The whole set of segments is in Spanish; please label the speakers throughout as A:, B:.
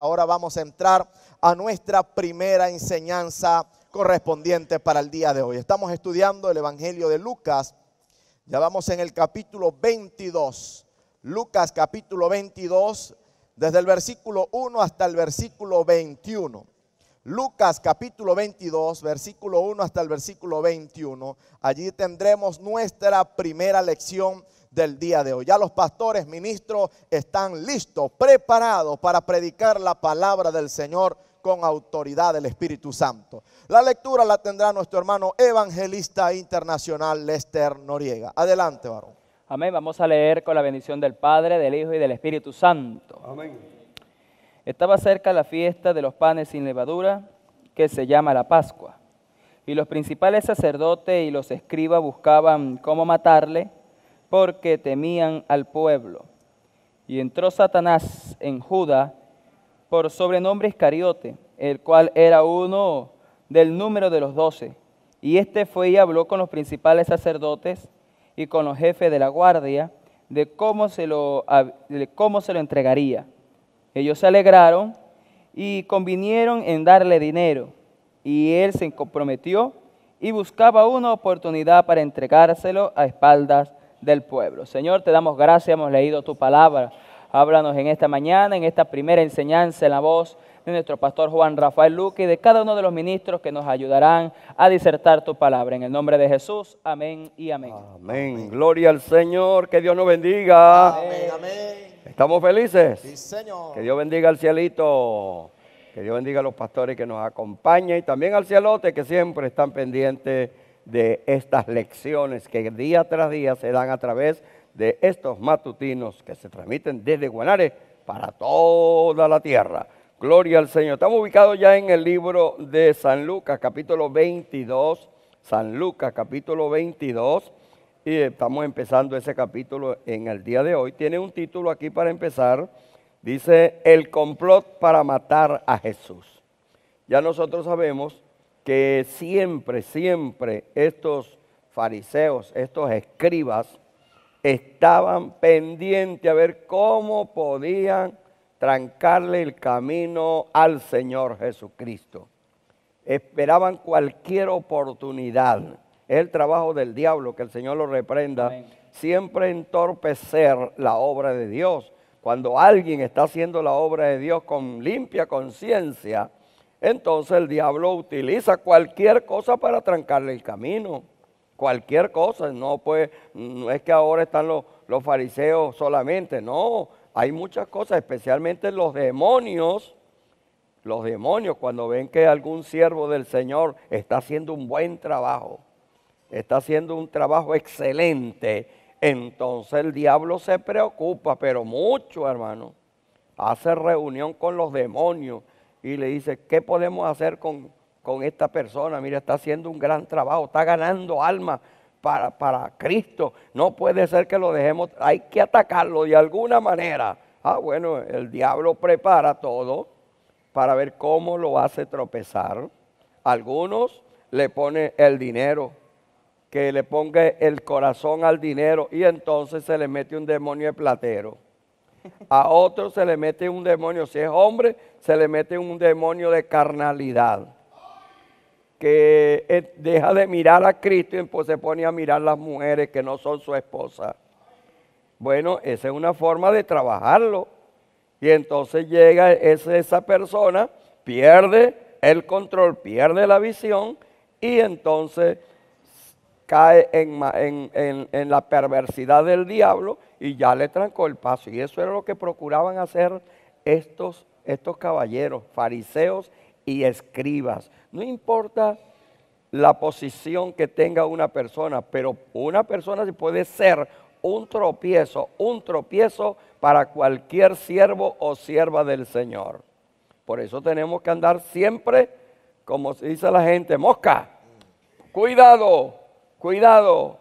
A: Ahora vamos a entrar a nuestra primera enseñanza correspondiente para el día de hoy. Estamos estudiando el Evangelio de Lucas. Ya vamos en el capítulo 22. Lucas capítulo 22, desde el versículo 1 hasta el versículo 21. Lucas capítulo 22, versículo 1 hasta el versículo 21. Allí tendremos nuestra primera lección del día de hoy. Ya los pastores, ministros están listos, preparados para predicar la palabra del Señor con autoridad del Espíritu Santo. La lectura la tendrá nuestro hermano evangelista internacional Lester Noriega. Adelante, varón.
B: Amén. Vamos a leer con la bendición del Padre, del Hijo y del Espíritu Santo. Amén. Estaba cerca la fiesta de los panes sin levadura, que se llama la Pascua. Y los principales sacerdotes y los escribas buscaban cómo matarle, porque temían al pueblo. Y entró Satanás en Judá, por sobrenombre Iscariote, el cual era uno del número de los doce. Y este fue y habló con los principales sacerdotes y con los jefes de la guardia de cómo se lo, de cómo se lo entregaría. Ellos se alegraron y convinieron en darle dinero. Y él se comprometió y buscaba una oportunidad para entregárselo a espaldas del pueblo. Señor, te damos gracias, hemos leído tu palabra. Háblanos en esta mañana, en esta primera enseñanza en la voz de nuestro pastor Juan Rafael Luque y de cada uno de los ministros que nos ayudarán a disertar tu palabra. En el nombre de Jesús, amén y amén.
C: Amén. Gloria al Señor, que Dios nos bendiga. amén. amén. ¿Estamos felices? Que Dios bendiga al cielito. Que Dios bendiga a los pastores que nos acompañan y también al cielote que siempre están pendientes de estas lecciones que día tras día se dan a través de estos matutinos que se transmiten desde Guanare para toda la tierra. Gloria al Señor. Estamos ubicados ya en el libro de San Lucas, capítulo 22. San Lucas, capítulo 22 y estamos empezando ese capítulo en el día de hoy. Tiene un título aquí para empezar. Dice, el complot para matar a Jesús. Ya nosotros sabemos que siempre, siempre estos fariseos, estos escribas, estaban pendientes a ver cómo podían trancarle el camino al Señor Jesucristo. Esperaban cualquier oportunidad el trabajo del diablo, que el Señor lo reprenda. Siempre entorpecer la obra de Dios. Cuando alguien está haciendo la obra de Dios con limpia conciencia, entonces el diablo utiliza cualquier cosa para trancarle el camino. Cualquier cosa, no pues, es que ahora están los fariseos solamente, no, hay muchas cosas, especialmente los demonios. Los demonios, cuando ven que algún siervo del Señor está haciendo un buen trabajo, está haciendo un trabajo excelente, entonces el diablo se preocupa, pero mucho, hermano. Hace reunión con los demonios y le dice, ¿qué podemos hacer con, esta persona? Mira, está haciendo un gran trabajo, está ganando alma para, para Cristo. No puede ser que lo dejemos, hay que atacarlo de alguna manera. Ah, bueno, el diablo prepara todo para ver cómo lo hace tropezar. Algunos le pone el dinero, que le ponga el corazón al dinero y entonces se le mete un demonio de platero. A otro se le mete un demonio, si es hombre, se le mete un demonio de carnalidad. Que eh, deja de mirar a Cristo y pues se pone a mirar las mujeres que no son su esposa. Bueno, esa es una forma de trabajarlo. Y entonces llega esa persona, pierde el control, pierde la visión y entonces cae en, la perversidad del diablo y ya le trancó el paso. Y eso era lo que procuraban hacer estos, caballeros, fariseos y escribas. No importa la posición que tenga una persona, pero una persona puede ser un tropiezo, un tropiezo para cualquier siervo o sierva del Señor. Por eso tenemos que andar siempre, como dice la gente, mosca, cuidado, cuidado,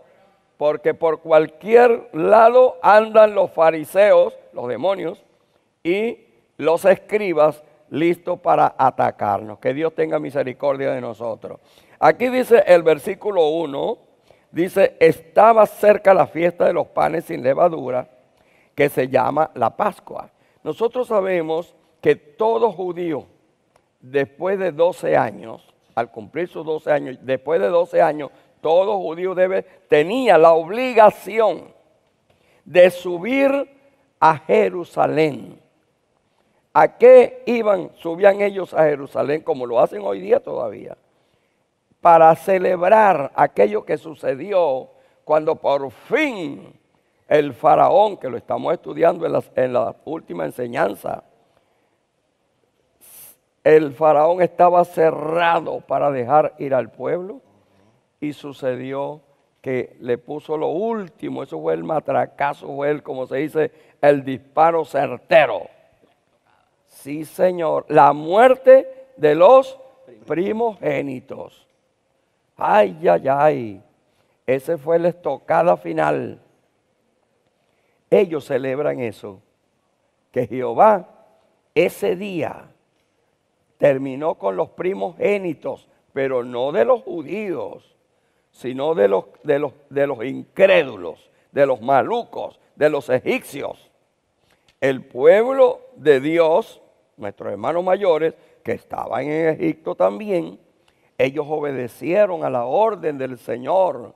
C: porque por cualquier lado andan los fariseos, los demonios, y los escribas listos para atacarnos. Que Dios tenga misericordia de nosotros. Aquí dice el versículo 1, dice, estaba cerca la fiesta de los panes sin levadura, que se llama la Pascua. Nosotros sabemos que todo judío, después de 12 años, al cumplir sus 12 años, después de 12 años, todo judío debe, tenía la obligación de subir a Jerusalén. ¿A qué iban, subían ellos a Jerusalén, como lo hacen hoy día todavía? Para celebrar aquello que sucedió cuando por fin el faraón, que lo estamos estudiando en la última enseñanza, el faraón estaba cerrado para dejar ir al pueblo y sucedió que le puso lo último, eso fue el matracazo, fue el, como se dice, el disparo certero. Sí, Señor, la muerte de los primogénitos. Ay, ay, ay. Ese fue la estocada final. Ellos celebran eso, que Jehová ese día terminó con los primogénitos, pero no de los judíos sino de los, de los, de los incrédulos, de los malucos, de los egipcios. El pueblo de Dios, nuestros hermanos mayores, que estaban en Egipto también, ellos obedecieron a la orden del Señor.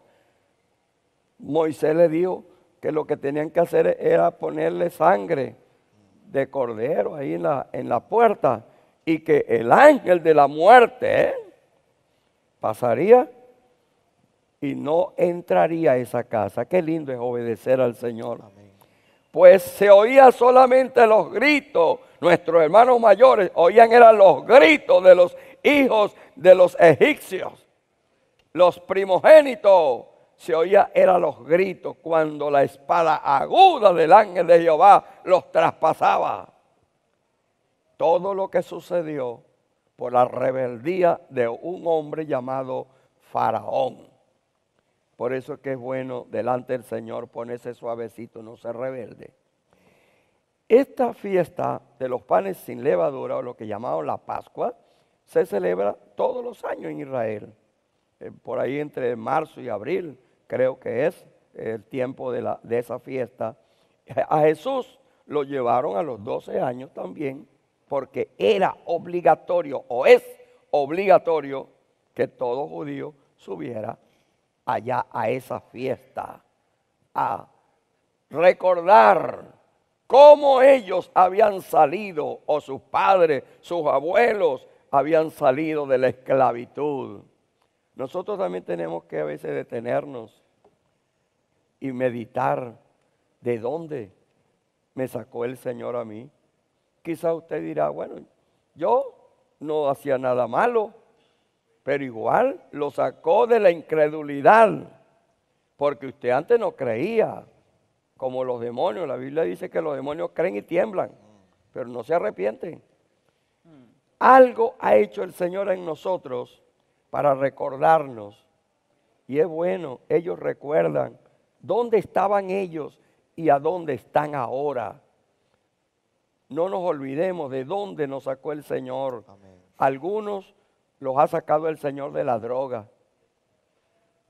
C: Moisés le dijo que lo que tenían que hacer era ponerle sangre de cordero ahí en la, en la puerta y que el ángel de la muerte ¿eh? pasaría y no entraría a esa casa. Qué lindo es obedecer al Señor. Pues se oía solamente los gritos. Nuestros hermanos mayores oían eran los gritos de los hijos de los egipcios. Los primogénitos se oía eran los gritos cuando la espada aguda del ángel de Jehová los traspasaba. Todo lo que sucedió por la rebeldía de un hombre llamado Faraón. Por eso es que es bueno delante del Señor ponerse suavecito, no se rebelde. Esta fiesta de los panes sin levadura, o lo que llamamos la Pascua, se celebra todos los años en Israel. Eh, por ahí entre marzo y abril, creo que es el tiempo de, la, de esa fiesta. A Jesús lo llevaron a los 12 años también, porque era obligatorio, o es obligatorio, que todo judío subiera allá a esa fiesta, a recordar cómo ellos habían salido, o sus padres, sus abuelos, habían salido de la esclavitud. Nosotros también tenemos que a veces detenernos y meditar de dónde me sacó el Señor a mí. Quizá usted dirá, bueno, yo no hacía nada malo, pero igual lo sacó de la incredulidad, porque usted antes no creía, como los demonios. La Biblia dice que los demonios creen y tiemblan, pero no se arrepienten. Algo ha hecho el Señor en nosotros para recordarnos. Y es bueno, ellos recuerdan dónde estaban ellos y a dónde están ahora. No nos olvidemos de dónde nos sacó el Señor. Algunos los ha sacado el Señor de la droga.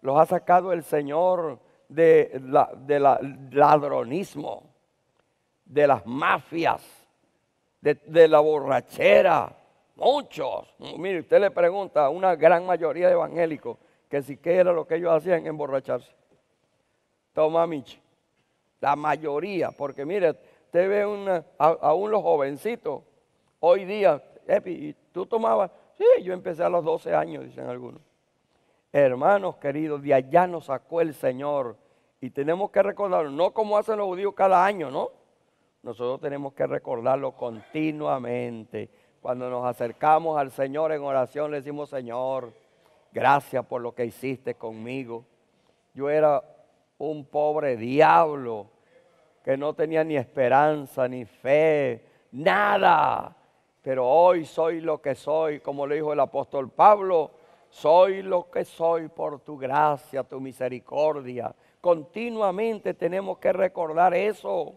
C: Los ha sacado el Señor de la, ladronismo, de las mafias, de, la borrachera. Muchos. Mire, usted le pregunta a una gran mayoría de evangélicos que si era lo que ellos hacían, emborracharse. Toma, Michi. La mayoría, porque mire, usted ve a, aún los jovencitos, hoy día, Epi, tú tomabas, Sí, yo empecé a los 12 años, dicen algunos. Hermanos queridos, de allá nos sacó el Señor. Y tenemos que recordarlo, no como hacen los judíos cada año, ¿no? Nosotros tenemos que recordarlo continuamente. Cuando nos acercamos al Señor en oración, le decimos, Señor, gracias por lo que hiciste conmigo. Yo era un pobre diablo que no tenía ni esperanza, ni fe, nada. Pero hoy soy lo que soy, como le dijo el apóstol Pablo, soy lo que soy por tu gracia, tu misericordia. Continuamente tenemos que recordar eso.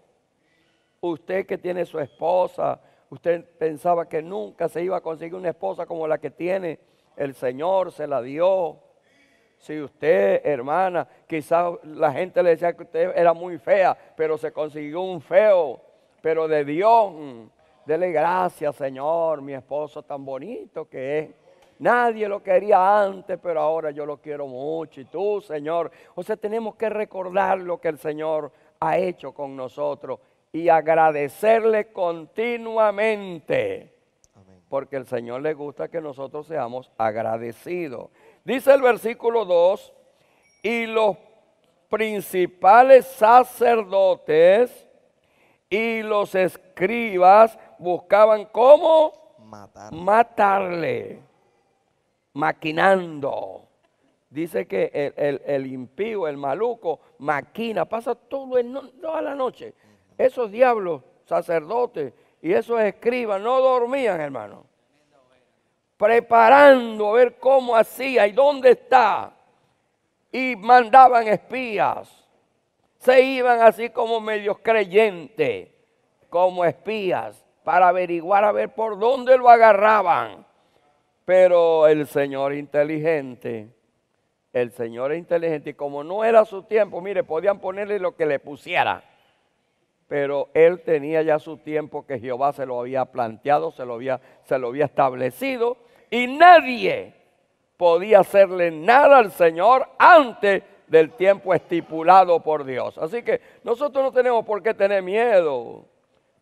C: Usted que tiene su esposa, usted pensaba que nunca se iba a conseguir una esposa como la que tiene. El Señor se la dio. Si usted, hermana, quizás la gente le decía que usted era muy fea, pero se consiguió un feo, pero de Dios mm, Dele gracias, Señor, mi esposo tan bonito que es. Nadie lo quería antes, pero ahora yo lo quiero mucho. Y tú, Señor. O sea, tenemos que recordar lo que el Señor ha hecho con nosotros y agradecerle continuamente. Porque el Señor le gusta que nosotros seamos agradecidos. Dice el versículo 2, y los principales sacerdotes y los escribas buscaban cómo matarle. maquinando. Dice que el, impío, el maluco, maquina, pasa todo en toda la noche. Esos diablos, sacerdotes y esos escribas no dormían, hermano. Preparando a ver cómo hacía y dónde está. Y mandaban espías. Se iban así como medios creyentes, como espías para averiguar a ver por dónde lo agarraban. Pero el Señor inteligente, el Señor inteligente, y como no era su tiempo, mire, podían ponerle lo que le pusiera. Pero él tenía ya su tiempo que Jehová se lo había planteado, se lo había, se lo había establecido. Y nadie podía hacerle nada al Señor antes del tiempo estipulado por Dios. Así que nosotros no tenemos por qué tener miedo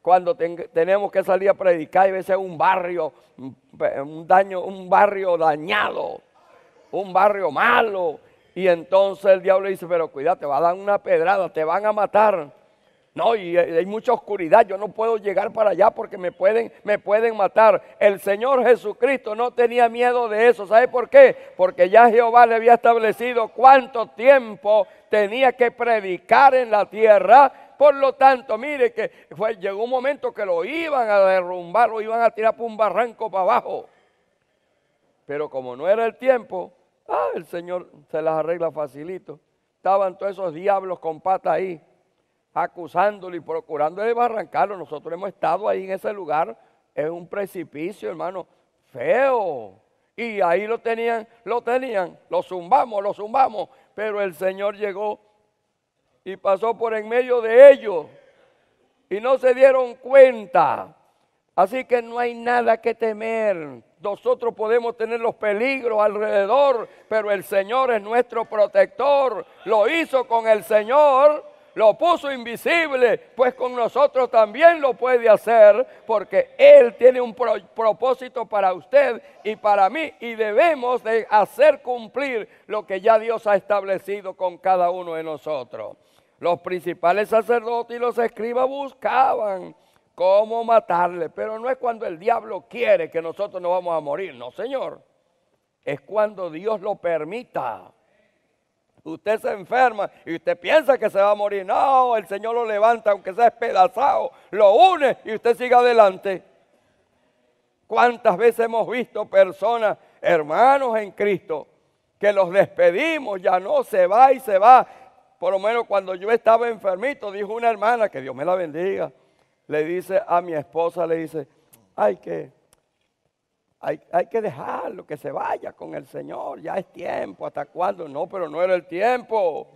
C: cuando tenemos que salir a predicar y veces un barrio, un daño, un barrio dañado, un barrio malo. Y entonces el diablo dice, pero cuidado, te va a dar una pedrada, te van a matar. No, y hay mucha oscuridad, yo no puedo llegar para allá porque me pueden, me pueden matar. El Señor Jesucristo no tenía miedo de eso. ¿Sabe por qué? Porque ya Jehová le había establecido cuánto tiempo tenía que predicar en la tierra por lo tanto, mire que llegó un momento que lo iban a derrumbar, lo iban a tirar por un barranco para abajo. Pero como no era el tiempo, ah, el Señor se las arregla facilito. Estaban todos esos diablos con pata ahí, acusándolo y procurándole barrancarlo. Nosotros hemos estado ahí en ese lugar, es un precipicio, hermano, feo. Y ahí lo tenían, lo tenían, lo zumbamos, lo zumbamos. Pero el Señor llegó y pasó por en medio de ellos y no se dieron cuenta. Así que no hay nada que temer. Nosotros podemos tener los peligros alrededor, pero el Señor es nuestro protector. Lo hizo con el Señor, lo puso invisible, pues con nosotros también lo puede hacer, porque Él tiene un propósito para usted y para mí, y debemos de hacer cumplir lo que ya Dios ha establecido con cada uno de nosotros. Los principales sacerdotes y los escribas buscaban cómo matarle, pero no es cuando el diablo quiere que nosotros no vamos a morir, no, Señor. Es cuando Dios lo permita. Usted se enferma y usted piensa que se va a morir. No, el Señor lo levanta, aunque sea despedazado, lo une y usted sigue adelante. ¿Cuántas veces hemos visto personas, hermanos en Cristo, que los despedimos, ya no se va y se va, por lo menos cuando yo estaba enfermito, dijo una hermana, que Dios me la bendiga, le dice a mi esposa, le dice, hay que, hay, que dejarlo, que se vaya con el Señor, ya es tiempo, ¿hasta cuándo? No, pero no era el tiempo.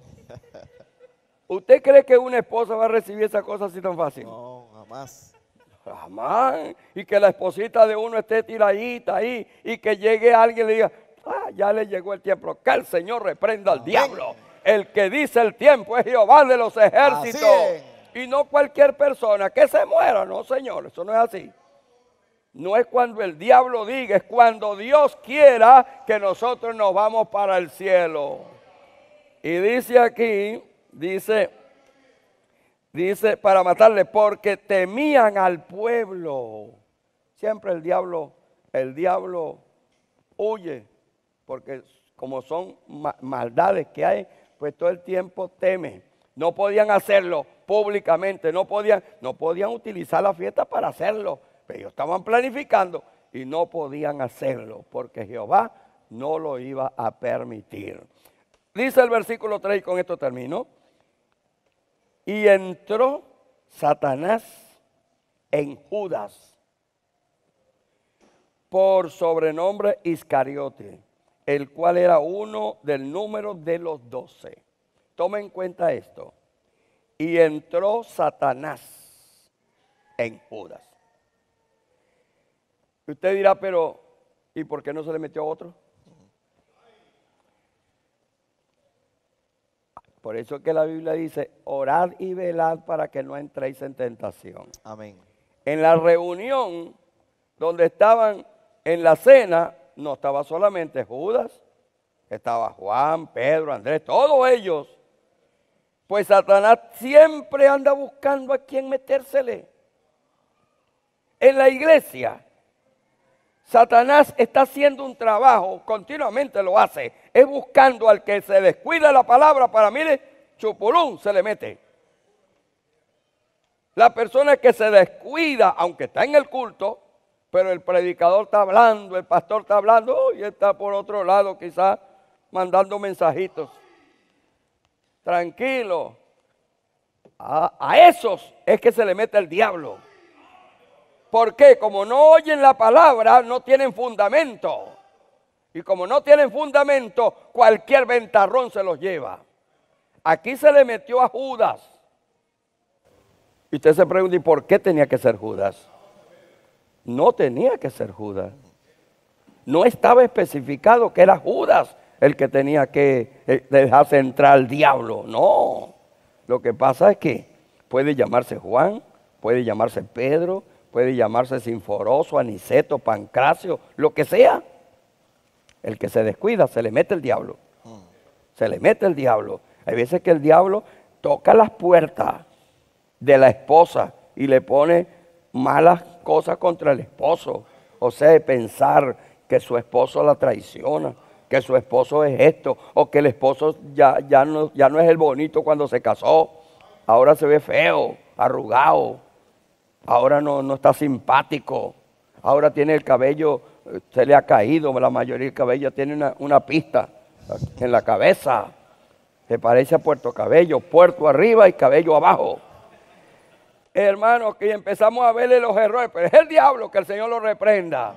C: ¿Usted cree que una esposa va a recibir esa cosa así tan fácil? No, jamás. Jamás. Y que la esposita de uno esté tiradita ahí y que llegue alguien y le diga, ah, ya le llegó el tiempo, que el Señor reprenda al diablo el que dice el tiempo es Jehová de los ejércitos. Y no cualquier persona que se muera, no señor, eso no es así. No es cuando el diablo diga, es cuando Dios quiera que nosotros nos vamos para el cielo. Y dice aquí, dice, dice para matarle, porque temían al pueblo. Siempre el diablo, el diablo huye, porque como son maldades que hay, pues todo el tiempo teme. No podían hacerlo públicamente, no podían, no podían utilizar la fiesta para hacerlo. Pero ellos estaban planificando y no podían hacerlo porque Jehová no lo iba a permitir. Dice el versículo 3 y con esto termino. Y entró Satanás en Judas por sobrenombre Iscariote, el cual era uno del número de los doce. Toma en cuenta esto. Y entró Satanás en Judas. Usted dirá, pero ¿y por qué no se le metió otro? Por eso es que la Biblia dice, orad y velad para que no entréis en tentación. Amén. En la reunión donde estaban en la cena, no estaba solamente Judas, estaba Juan, Pedro, Andrés, todos ellos. Pues Satanás siempre anda buscando a quien metérsele. En la iglesia, Satanás está haciendo un trabajo, continuamente lo hace, es buscando al que se descuida la palabra para, mire, chupulún se le mete. La persona que se descuida, aunque está en el culto, pero el predicador está hablando, el pastor está hablando oh, y está por otro lado quizás mandando mensajitos. Tranquilo. A, esos es que se le mete el diablo. Porque como no oyen la palabra, no tienen fundamento. Y como no tienen fundamento, cualquier ventarrón se los lleva. Aquí se le metió a Judas. Y usted se pregunta, ¿y por qué tenía que ser Judas? no tenía que ser Judas. No estaba especificado que era Judas el que tenía que eh, dejarse entrar al diablo. No. Lo que pasa es que puede llamarse Juan, puede llamarse Pedro, puede llamarse Sinforoso, Aniceto, Pancracio, lo que sea. El que se descuida, se le mete el diablo. Se le mete el diablo. Hay veces que el diablo toca las puertas de la esposa y le pone malas cosas contra el esposo. O sea, pensar que su esposo la traiciona, que su esposo es esto, o que el esposo ya, ya, no, ya no es el bonito cuando se casó. Ahora se ve feo, arrugado. Ahora no, está simpático. Ahora tiene el cabello, eh, se le ha caído, la mayoría del cabello tiene una, una pista en la cabeza. Se parece a Puerto Cabello, puerto arriba y cabello abajo hermano, que empezamos a verle los errores, pero es el diablo que el Señor lo reprenda.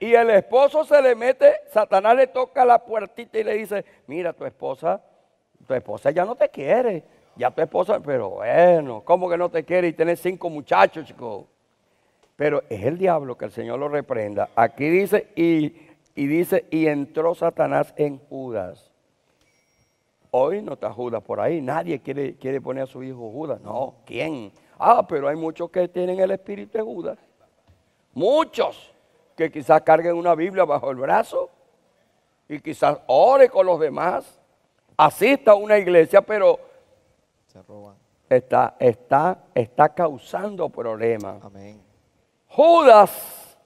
C: Y el esposo se le mete, Satanás le toca la puertita y le dice, mira, tu esposa, tu esposa ya no te quiere, ya tu esposa, pero bueno, ¿cómo que no te quiere y tenés cinco muchachos, chicos? Pero es el diablo que el Señor lo reprenda. Aquí dice, y, dice, y entró Satanás en Judas. Hoy no está Judas por ahí, nadie quiere, quiere poner a su hijo Judas, no, ¿quién? Ah, pero hay muchos que tienen el espíritu de Judas. Muchos que quizás carguen una Biblia bajo el brazo y quizás ore con los demás, asista a una iglesia, pero Está, está, está causando problemas. Amén. Judas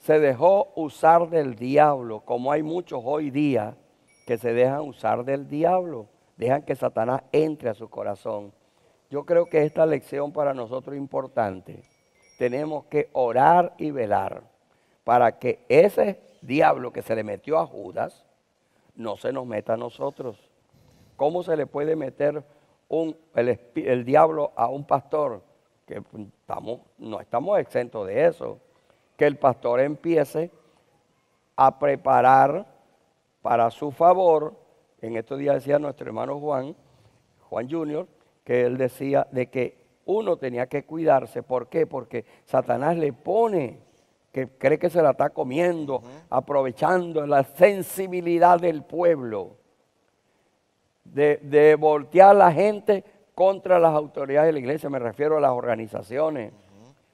C: se dejó usar del diablo, como hay muchos hoy día que se dejan usar del diablo, dejan que Satanás entre a su corazón yo creo que esta lección para nosotros es importante. Tenemos que orar y velar para que ese diablo que se le metió a Judas no se nos meta a nosotros. ¿Cómo se le puede meter el, diablo a un pastor? Que no estamos exentos de eso. Que el pastor empiece a preparar para su favor. En estos días decía nuestro hermano Juan, Juan Junior, que él decía de que uno tenía que cuidarse. ¿Por qué? Porque Satanás le pone que cree que se la está comiendo, aprovechando la sensibilidad del pueblo, de, voltear a la gente contra las autoridades de la iglesia, me refiero a las organizaciones.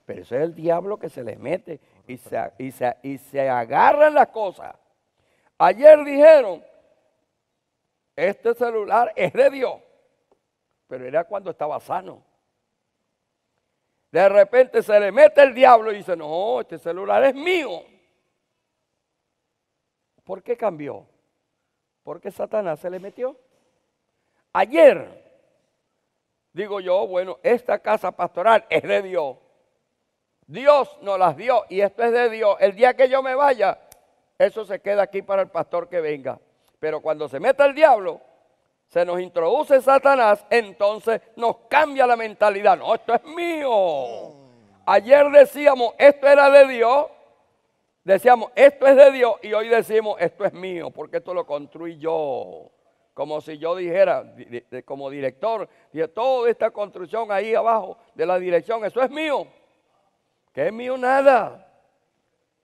C: Pero eso es el diablo que se les mete y se, y se, y se agarran las cosas. Ayer dijeron, este celular es de Dios pero era cuando estaba sano. De repente se le mete el diablo y dice, no, este celular es mío. ¿Por qué cambió? Porque Satanás se le metió. Ayer, digo yo, bueno, esta casa pastoral es de Dios. Dios nos las dio y esto es de Dios. El día que yo me vaya, eso se queda aquí para el pastor que venga. Pero cuando se meta el diablo, se nos introduce Satanás, entonces nos cambia la mentalidad. No, esto es mío. Ayer decíamos, esto era de Dios. Decíamos, esto es de Dios. Y hoy decimos, esto es mío, porque esto lo construí yo. Como si yo dijera, como director, de toda esta construcción ahí abajo de la dirección, eso es mío. Que es mío nada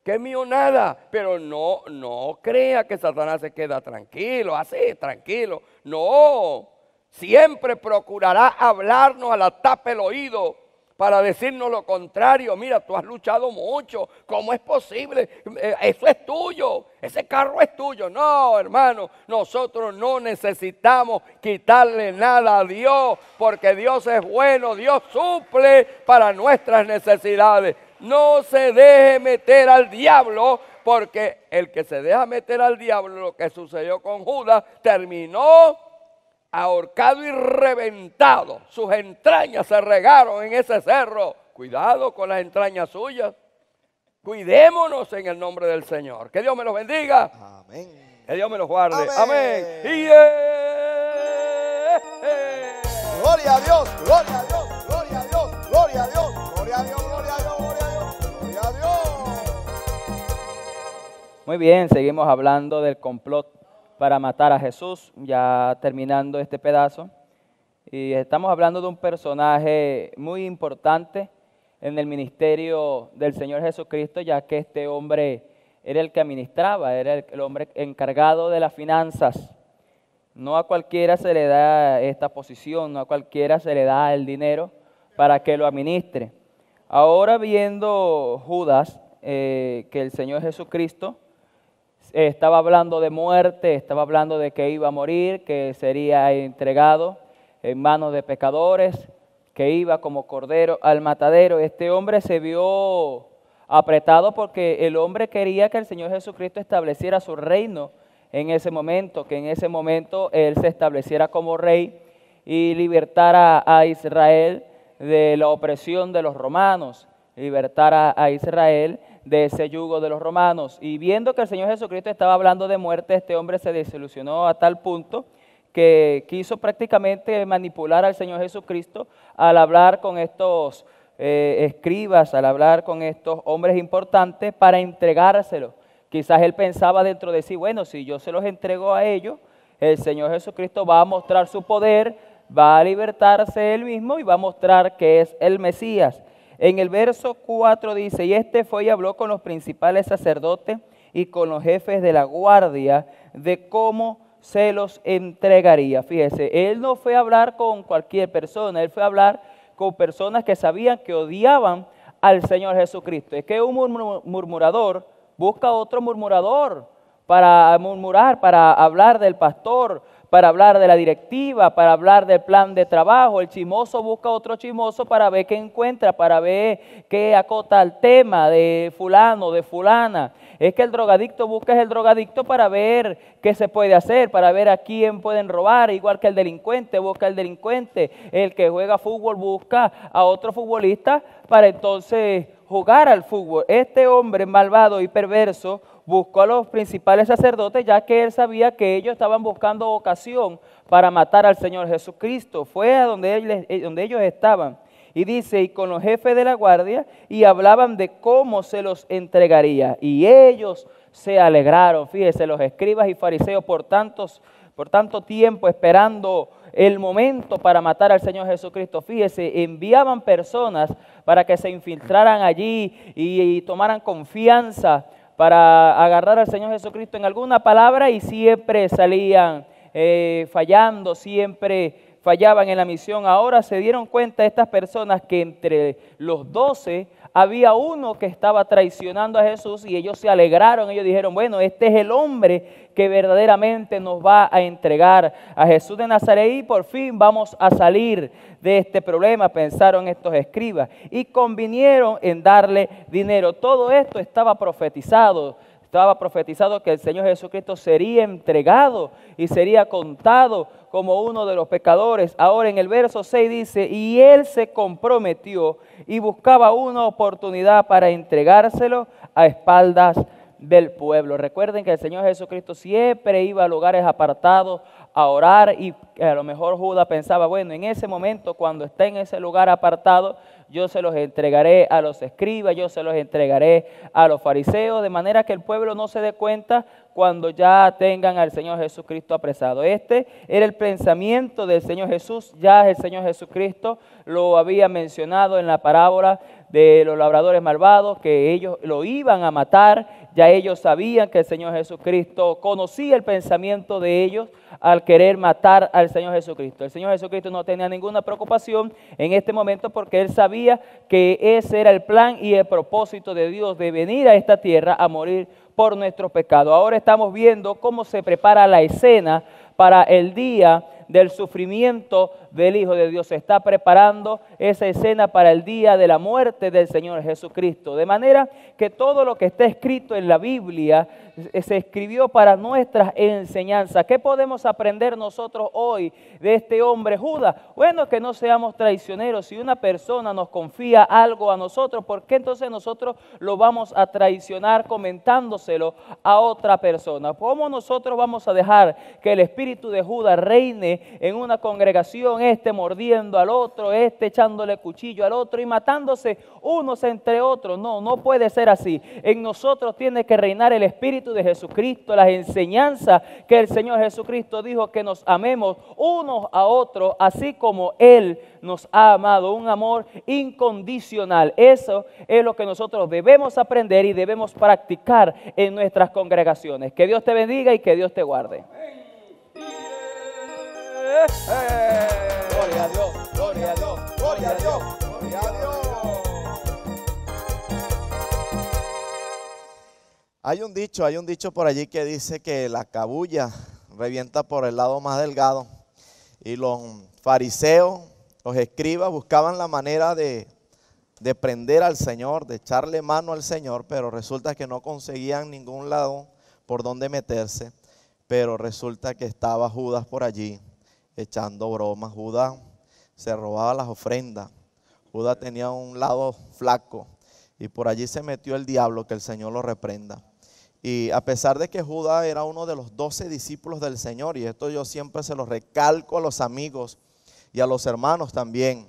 C: que mío nada. Pero no, no crea que Satanás se queda tranquilo, así, tranquilo. No, siempre procurará hablarnos a la tapa el oído para decirnos lo contrario. Mira, tú has luchado mucho, ¿cómo es posible? Eh, eso es tuyo, ese carro es tuyo. No, hermano, nosotros no necesitamos quitarle nada a Dios, porque Dios es bueno, Dios suple para nuestras necesidades no se deje meter al diablo, porque el que se deja meter al diablo, lo que sucedió con Judas, terminó ahorcado y reventado. Sus entrañas se regaron en ese cerro. Cuidado con las entrañas suyas. Cuidémonos en el nombre del Señor. Que Dios me los bendiga. Amén. Que Dios me los guarde. Amén. Gloria a Dios, gloria a Dios, gloria a Dios, gloria a Dios.
B: Muy bien, seguimos hablando del complot para matar a Jesús, ya terminando este pedazo. Y estamos hablando de un personaje muy importante en el ministerio del Señor Jesucristo, ya que este hombre era el que administraba, era el hombre encargado de las finanzas. No a cualquiera se le da esta posición, no a cualquiera se le da el dinero para que lo administre. Ahora viendo Judas, eh, que el Señor Jesucristo estaba hablando de muerte, estaba hablando de que iba a morir, que sería entregado en manos de pecadores, que iba como cordero al matadero. Este hombre se vio apretado porque el hombre quería que el Señor Jesucristo estableciera su reino en ese momento, que en ese momento Él se estableciera como rey y libertara a Israel de la opresión de los romanos, libertara a Israel de ese yugo de los romanos. Y viendo que el Señor Jesucristo estaba hablando de muerte, este hombre se desilusionó a tal punto que quiso prácticamente manipular al Señor Jesucristo al hablar con estos eh, escribas, al hablar con estos hombres importantes para entregárselo. Quizás él pensaba dentro de sí, bueno, si yo se los entrego a ellos, el Señor Jesucristo va a mostrar su poder, va a libertarse él mismo y va a mostrar que es el Mesías. En el verso 4 dice, y este fue y habló con los principales sacerdotes y con los jefes de la guardia de cómo se los entregaría. Fíjese, él no fue a hablar con cualquier persona, él fue a hablar con personas que sabían que odiaban al Señor Jesucristo. Es que un murmurador busca otro murmurador para murmurar, para hablar del pastor, para hablar de la directiva, para hablar del plan de trabajo. El chismoso busca otro chismoso para ver qué encuentra, para ver qué acota el tema de fulano, de fulana. Es que el drogadicto busca el drogadicto para ver qué se puede hacer, para ver a quién pueden robar, igual que el delincuente busca el delincuente. El que juega fútbol busca a otro futbolista para entonces jugar al fútbol. Este hombre malvado y perverso buscó a los principales sacerdotes, ya que él sabía que ellos estaban buscando ocasión para matar al Señor Jesucristo. Fue a eh, donde, ellos estaban. Y dice, y con los jefes de la guardia, y hablaban de cómo se los entregaría. Y ellos se alegraron. Fíjese, los escribas y fariseos por, tanto tiempo esperando el momento para matar al Señor Jesucristo. Fíjese, enviaban personas para que se infiltraran allí y tomaran confianza para agarrar al Señor Jesucristo en alguna palabra y siempre salían eh, fallando, siempre fallaban en la misión. Ahora se dieron cuenta estas personas que entre los doce había uno que estaba traicionando a Jesús y ellos se alegraron, ellos dijeron, bueno, este es el hombre que verdaderamente nos va a entregar a Jesús de Nazaret y por fin vamos a salir de este problema, pensaron estos escribas, y convinieron en darle dinero. Todo esto estaba profetizado, estaba profetizado que el Señor Jesucristo sería entregado y sería contado como uno de los pecadores. Ahora en el verso 6 dice, y él se comprometió y buscaba una oportunidad para entregárselo a espaldas del pueblo. Recuerden que el Señor Jesucristo siempre iba a lugares apartados a orar y a lo mejor Judas pensaba, bueno, en ese momento cuando esté en ese lugar apartado, yo se los entregaré a los escribas, yo se los entregaré a los fariseos, de manera que el pueblo no se dé cuenta cuando ya tengan al Señor Jesucristo apresado. Este era el pensamiento del Señor Jesús, ya el Señor Jesucristo lo había mencionado en la parábola de los labradores malvados, que ellos lo iban a matar. Ya ellos sabían que el Señor Jesucristo conocía el pensamiento de ellos al querer matar al Señor Jesucristo. El Señor Jesucristo no tenía ninguna preocupación en este momento porque él sabía que ese era el plan y el propósito de Dios de venir a esta tierra a morir por nuestros pecados. Ahora estamos viendo cómo se prepara la escena para el día del sufrimiento del Hijo de Dios. Se está preparando esa escena para el día de la muerte del Señor Jesucristo. De manera que todo lo que está escrito en la Biblia eh, se escribió para nuestras enseñanzas. ¿Qué podemos aprender nosotros hoy de este hombre Judas? Bueno, que no seamos traicioneros. Si una persona nos confía algo a nosotros, ¿por qué entonces nosotros lo vamos a traicionar comentándoselo a otra persona? ¿Cómo nosotros vamos a dejar que el espíritu de Judas reine en una congregación, este mordiendo al otro, este echándole cuchillo al otro y matándose unos entre otros. No, no puede ser así. En nosotros tiene que reinar el Espíritu de Jesucristo, las enseñanzas que el Señor Jesucristo dijo que nos amemos unos a otros, así como Él nos ha amado, un amor incondicional. Eso es lo que nosotros debemos aprender y debemos practicar en nuestras congregaciones. Que Dios te bendiga y que Dios te guarde.
A: Gloria a Dios, gloria gloria a Dios, gloria a Dios. Hay un dicho, hay un dicho por allí que dice que la cabulla revienta por el lado más delgado. Y los fariseos, los escribas, buscaban la manera de, de prender al Señor, de echarle mano al Señor, pero resulta que no conseguían ningún lado por donde meterse. Pero resulta que estaba Judas por allí, echando bromas. Judá se robaba las ofrendas. Judá tenía un lado flaco y por allí se metió el diablo, que el Señor lo reprenda. Y a pesar de que Judá era uno de los doce discípulos del Señor, y esto yo siempre se lo recalco a los amigos y a los hermanos también,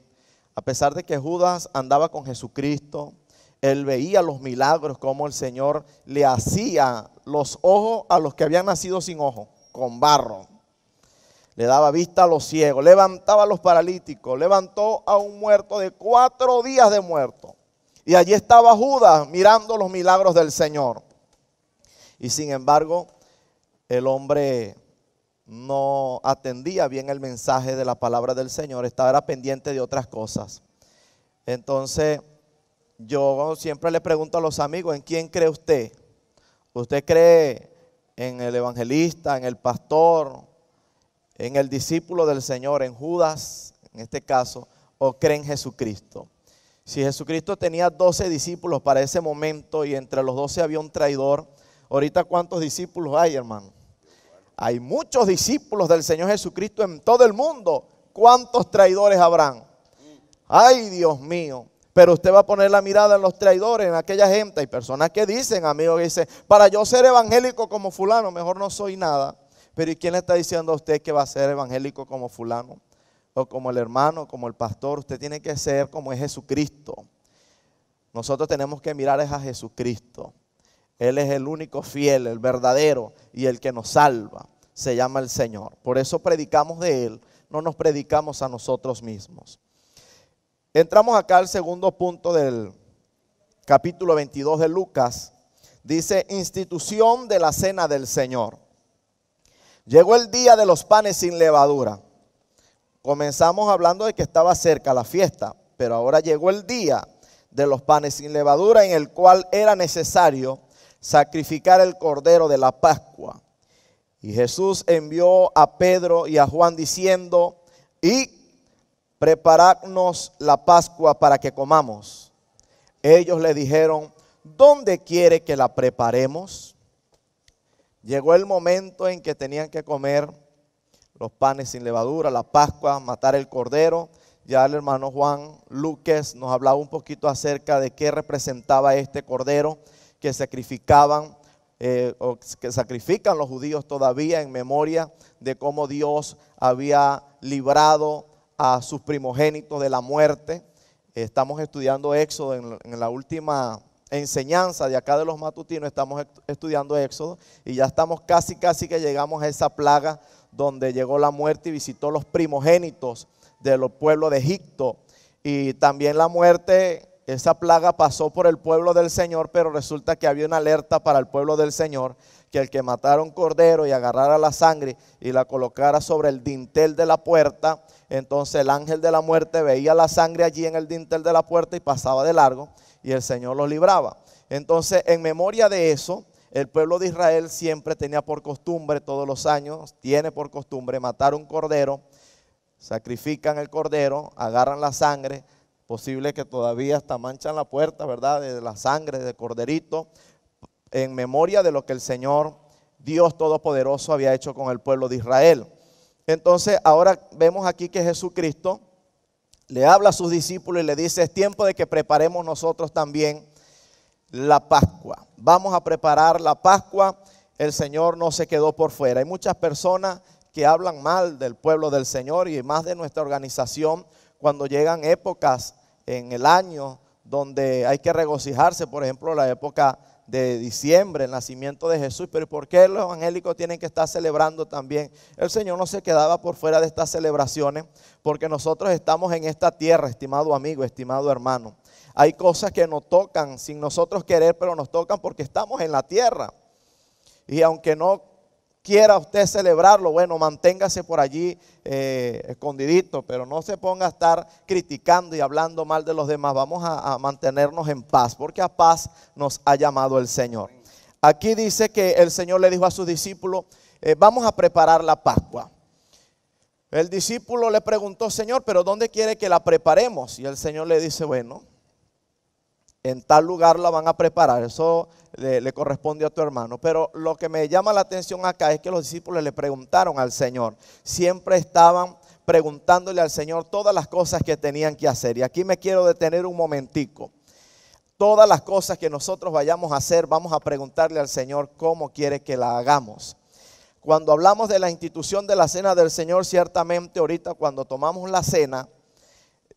A: a pesar de que Judas andaba con Jesucristo, él veía los milagros, como el Señor le hacía los ojos a los que habían nacido sin ojos, con barro le daba vista a los ciegos, levantaba a los paralíticos, levantó a un muerto de cuatro días de muerto. Y allí estaba Judas mirando los milagros del Señor. Y sin embargo, el hombre no atendía bien el mensaje de la palabra del Señor, estaba pendiente de otras cosas. Entonces, yo siempre le pregunto a los amigos, ¿en quién cree usted? ¿Usted cree en el evangelista, en el pastor, en el discípulo del Señor, en Judas, en este caso, o cree en Jesucristo. Si Jesucristo tenía 12 discípulos para ese momento y entre los 12 había un traidor, ahorita cuántos discípulos hay, hermano? Hay muchos discípulos del Señor Jesucristo en todo el mundo. ¿Cuántos traidores habrán? Ay, Dios mío. Pero usted va a poner la mirada en los traidores, en aquella gente. Hay personas que dicen, amigo, que dicen, para yo ser evangélico como fulano, mejor no soy nada. Pero ¿y quién le está diciendo a usted que va a ser evangélico como fulano? O como el hermano, como el pastor. Usted tiene que ser como es Jesucristo. Nosotros tenemos que mirar es a Jesucristo. Él es el único fiel, el verdadero y el que nos salva. Se llama el Señor. Por eso predicamos de Él, no nos predicamos a nosotros mismos. Entramos acá al segundo punto del capítulo 22 de Lucas. Dice institución de la cena del Señor. Llegó el día de los panes sin levadura. Comenzamos hablando de que estaba cerca la fiesta, pero ahora llegó el día de los panes sin levadura en el cual era necesario sacrificar el cordero de la Pascua. Y Jesús envió a Pedro y a Juan diciendo, y preparadnos la Pascua para que comamos. Ellos le dijeron, ¿dónde quiere que la preparemos? Llegó el momento en que tenían que comer los panes sin levadura, la Pascua, matar el cordero. Ya el hermano Juan Luques nos hablaba un poquito acerca de qué representaba este cordero que sacrificaban eh, o que sacrifican los judíos todavía en memoria de cómo Dios había librado a sus primogénitos de la muerte. Estamos estudiando Éxodo en la última enseñanza de acá de los matutinos estamos estudiando Éxodo y ya estamos casi, casi que llegamos a esa plaga donde llegó la muerte y visitó los primogénitos de los pueblos de Egipto. Y también la muerte, esa plaga pasó por el pueblo del Señor, pero resulta que había una alerta para el pueblo del Señor, que el que matara un cordero y agarrara la sangre y la colocara sobre el dintel de la puerta, entonces el ángel de la muerte veía la sangre allí en el dintel de la puerta y pasaba de largo y el Señor los libraba. Entonces, en memoria de eso, el pueblo de Israel siempre tenía por costumbre, todos los años, tiene por costumbre matar un cordero, sacrifican el cordero, agarran la sangre, posible que todavía hasta manchan la puerta, ¿verdad? De la sangre del corderito, en memoria de lo que el Señor Dios Todopoderoso había hecho con el pueblo de Israel. Entonces, ahora vemos aquí que Jesucristo le habla a sus discípulos y le dice, es tiempo de que preparemos nosotros también la Pascua. Vamos a preparar la Pascua. El Señor no se quedó por fuera. Hay muchas personas que hablan mal del pueblo del Señor y más de nuestra organización cuando llegan épocas en el año donde hay que regocijarse, por ejemplo, la época de diciembre, el nacimiento de Jesús, pero ¿por qué los evangélicos tienen que estar celebrando también? El Señor no se quedaba por fuera de estas celebraciones, porque nosotros estamos en esta tierra, estimado amigo, estimado hermano. Hay cosas que nos tocan sin nosotros querer, pero nos tocan porque estamos en la tierra. Y aunque no quiera usted celebrarlo, bueno, manténgase por allí eh, escondidito, pero no se ponga a estar criticando y hablando mal de los demás. Vamos a, mantenernos en paz, porque a paz nos ha llamado el Señor. Aquí dice que el Señor le dijo a su discípulo eh, vamos a preparar la Pascua. El discípulo le preguntó, Señor, pero ¿dónde quiere que la preparemos? Y el Señor le dice, bueno, en tal lugar la van a preparar. Eso le, corresponde a tu hermano. Pero lo que me llama la atención acá es que los discípulos le preguntaron al Señor. Siempre estaban preguntándole al Señor todas las cosas que tenían que hacer. Y aquí me quiero detener un momentico. Todas las cosas que nosotros vayamos a hacer, vamos a preguntarle al Señor cómo quiere que la hagamos. Cuando hablamos de la institución de la cena del Señor, ciertamente ahorita cuando tomamos la cena,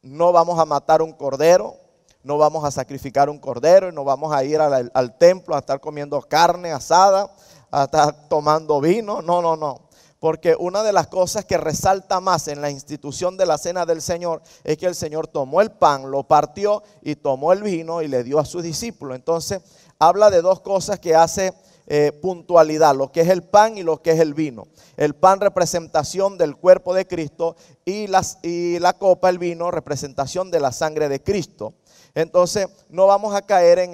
A: no vamos a matar un cordero, no vamos a sacrificar un cordero y no vamos a ir al, templo a estar comiendo carne asada, a estar tomando vino. No, no, no. Porque una de las cosas que resalta más en la institución de la cena del Señor es que el Señor tomó el pan, lo partió y tomó el vino y le dio a sus discípulos. Entonces, habla de dos cosas que hace eh, puntualidad, lo que es el pan y lo que es el vino. El pan representación del cuerpo de Cristo y, y la copa, el vino, representación de la sangre de Cristo. Entonces, no vamos a caer en,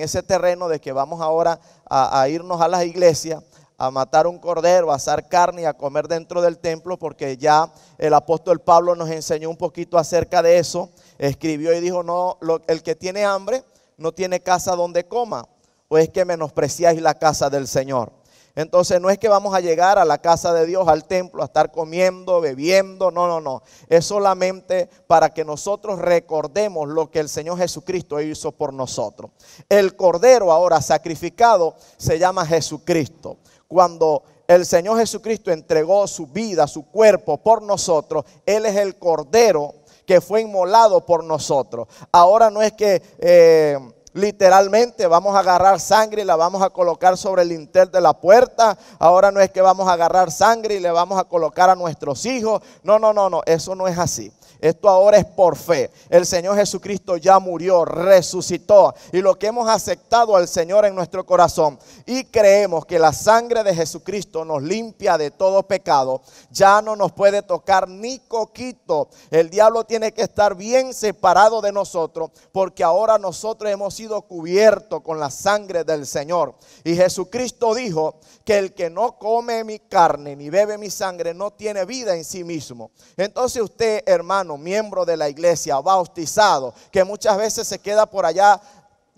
A: ese terreno de que vamos ahora a, irnos a las iglesias a matar un cordero, a asar carne y a comer dentro del templo, porque ya el apóstol Pablo nos enseñó un poquito acerca de eso. Escribió y dijo, no, el que tiene hambre no tiene casa donde coma, o es que menospreciáis la casa del Señor. Entonces no es que vamos a llegar a la casa de Dios, al templo, a estar comiendo, bebiendo, no, no, no. Es solamente para que nosotros recordemos lo que el Señor Jesucristo hizo por nosotros. El Cordero ahora sacrificado se llama Jesucristo. Cuando el Señor Jesucristo entregó su vida, su cuerpo por nosotros, Él es el Cordero que fue inmolado por nosotros. Ahora no es que... Eh, Literalmente vamos a agarrar sangre y la vamos a colocar sobre el lintel de la puerta. Ahora no es que vamos a agarrar sangre y le vamos a colocar a nuestros hijos. No, no, no, no, eso no es así. Esto ahora es por fe. El Señor Jesucristo ya murió, resucitó y lo que hemos aceptado al Señor en nuestro corazón y creemos que la sangre de Jesucristo nos limpia de todo pecado, ya no nos puede tocar ni coquito. El diablo tiene que estar bien separado de nosotros porque ahora nosotros hemos sido cubiertos con la sangre del Señor. Y Jesucristo dijo que el que no come mi carne ni bebe mi sangre no tiene vida en sí mismo. Entonces usted, hermano, miembro de la iglesia, bautizado, que muchas veces se queda por allá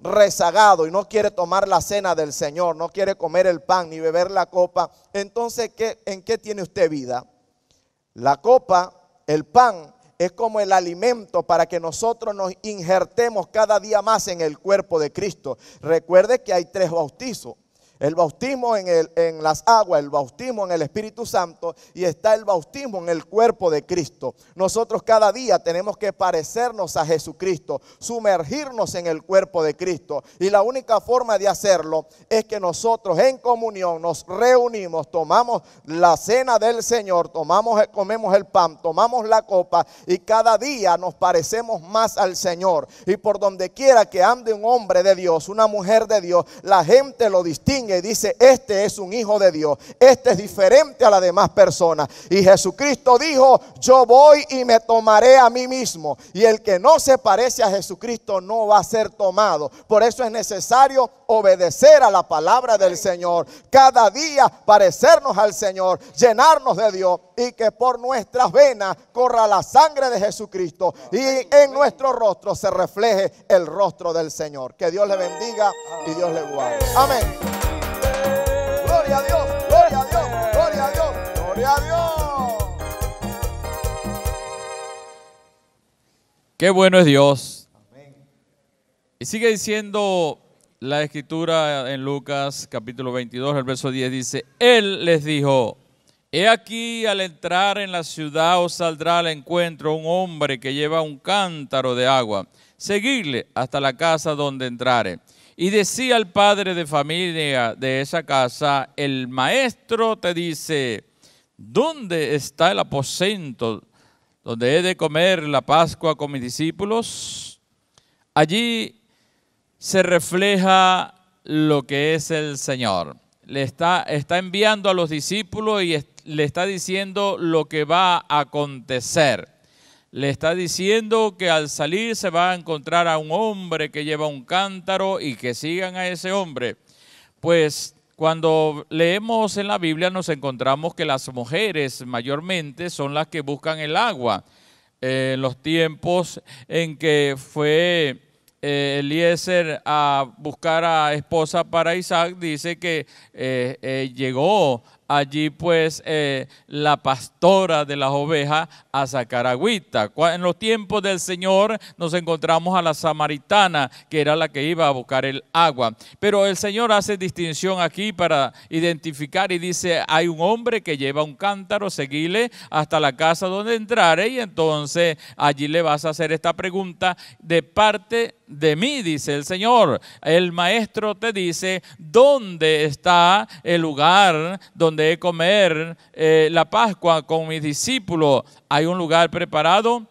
A: rezagado y no quiere tomar la cena del Señor, no quiere comer el pan ni beber la copa, entonces ¿qué, ¿en qué tiene usted vida? La copa, el pan, es como el alimento para que nosotros nos injertemos cada día más en el cuerpo de Cristo. Recuerde que hay tres bautizos el bautismo en, el, en, las aguas, el bautismo en el Espíritu Santo y está el bautismo en el cuerpo de Cristo. Nosotros cada día tenemos que parecernos a Jesucristo, sumergirnos en el cuerpo de Cristo. Y la única forma de hacerlo es que nosotros en comunión nos reunimos, tomamos la cena del Señor, tomamos, comemos el pan, tomamos la copa y cada día nos parecemos más al Señor. Y por donde quiera que ande un hombre de Dios, una mujer de Dios, la gente lo distingue y dice, este es un hijo de Dios, este es diferente a las demás personas. Y Jesucristo dijo, yo voy y me tomaré a mí mismo. Y el que no se parece a Jesucristo no va a ser tomado. Por eso es necesario obedecer a la palabra del Señor. Cada día parecernos al Señor, llenarnos de Dios y que por nuestras venas corra la sangre de Jesucristo y en nuestro rostro se refleje el rostro del Señor. Que Dios le bendiga y Dios le guarde. Amén. Gloria a Dios, gloria a Dios, gloria a Dios, gloria a Dios.
D: Qué bueno es Dios. Y sigue diciendo la escritura en Lucas capítulo 22, el verso 10 dice, Él les dijo, He aquí al entrar en la ciudad os saldrá al encuentro un hombre que lleva un cántaro de agua. Seguirle hasta la casa donde entrare. Y decía el padre de familia de esa casa, el maestro te dice, ¿dónde está el aposento donde he de comer la Pascua con mis discípulos? Allí se refleja lo que es el Señor. Le está, está enviando a los discípulos y le está diciendo lo que va a acontecer le está diciendo que al salir se va a encontrar a un hombre que lleva un cántaro y que sigan a ese hombre. Pues cuando leemos en la Biblia nos encontramos que las mujeres mayormente son las que buscan el agua. Eh, en los tiempos en que fue eh, Eliezer a buscar a esposa para Isaac, dice que eh, llegó allí pues eh, la pastora de las ovejas a sacar agüita. En los tiempos del Señor nos encontramos a la samaritana, que era la que iba a buscar el agua. Pero el Señor hace distinción aquí para identificar y dice, hay un hombre que lleva un cántaro, seguile hasta la casa donde entraré y entonces allí le vas a hacer esta pregunta de parte de mí, dice el Señor. El maestro te dice, ¿dónde está el lugar donde he comer eh, la Pascua con mis discípulos? ¿Hay un lugar preparado?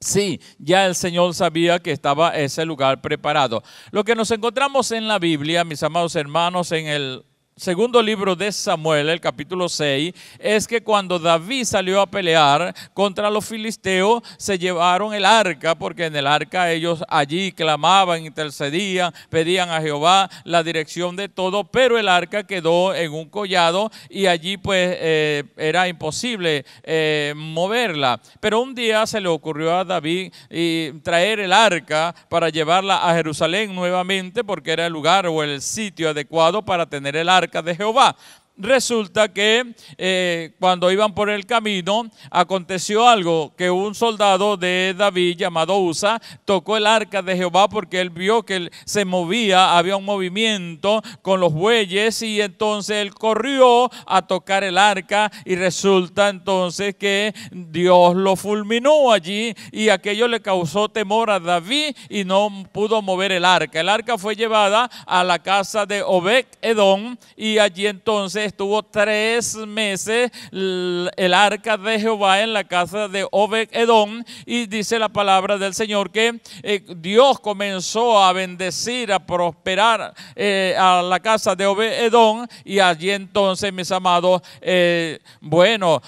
D: Sí, ya el Señor sabía que estaba ese lugar preparado. Lo que nos encontramos en la Biblia, mis amados hermanos, en el segundo libro de Samuel, el capítulo 6, es que cuando David salió a pelear contra los filisteos, se llevaron el arca, porque en el arca ellos allí clamaban, intercedían, pedían a Jehová la dirección de todo, pero el arca quedó en un collado y allí pues eh, era imposible eh, moverla. Pero un día se le ocurrió a David y traer el arca para llevarla a Jerusalén nuevamente, porque era el lugar o el sitio adecuado para tener el arca de Jehová resulta que eh, cuando iban por el camino aconteció algo, que un soldado de David llamado Usa tocó el arca de Jehová porque él vio que se movía, había un movimiento con los bueyes y entonces él corrió a tocar el arca y resulta entonces que Dios lo fulminó allí y aquello le causó temor a David y no pudo mover el arca. El arca fue llevada a la casa de Obed Edom y allí entonces estuvo tres meses el arca de Jehová en la casa de Obed Edom y dice la palabra del Señor que eh, Dios comenzó a bendecir, a prosperar eh, a la casa de Obed Edom y allí entonces, mis amados, eh, bueno,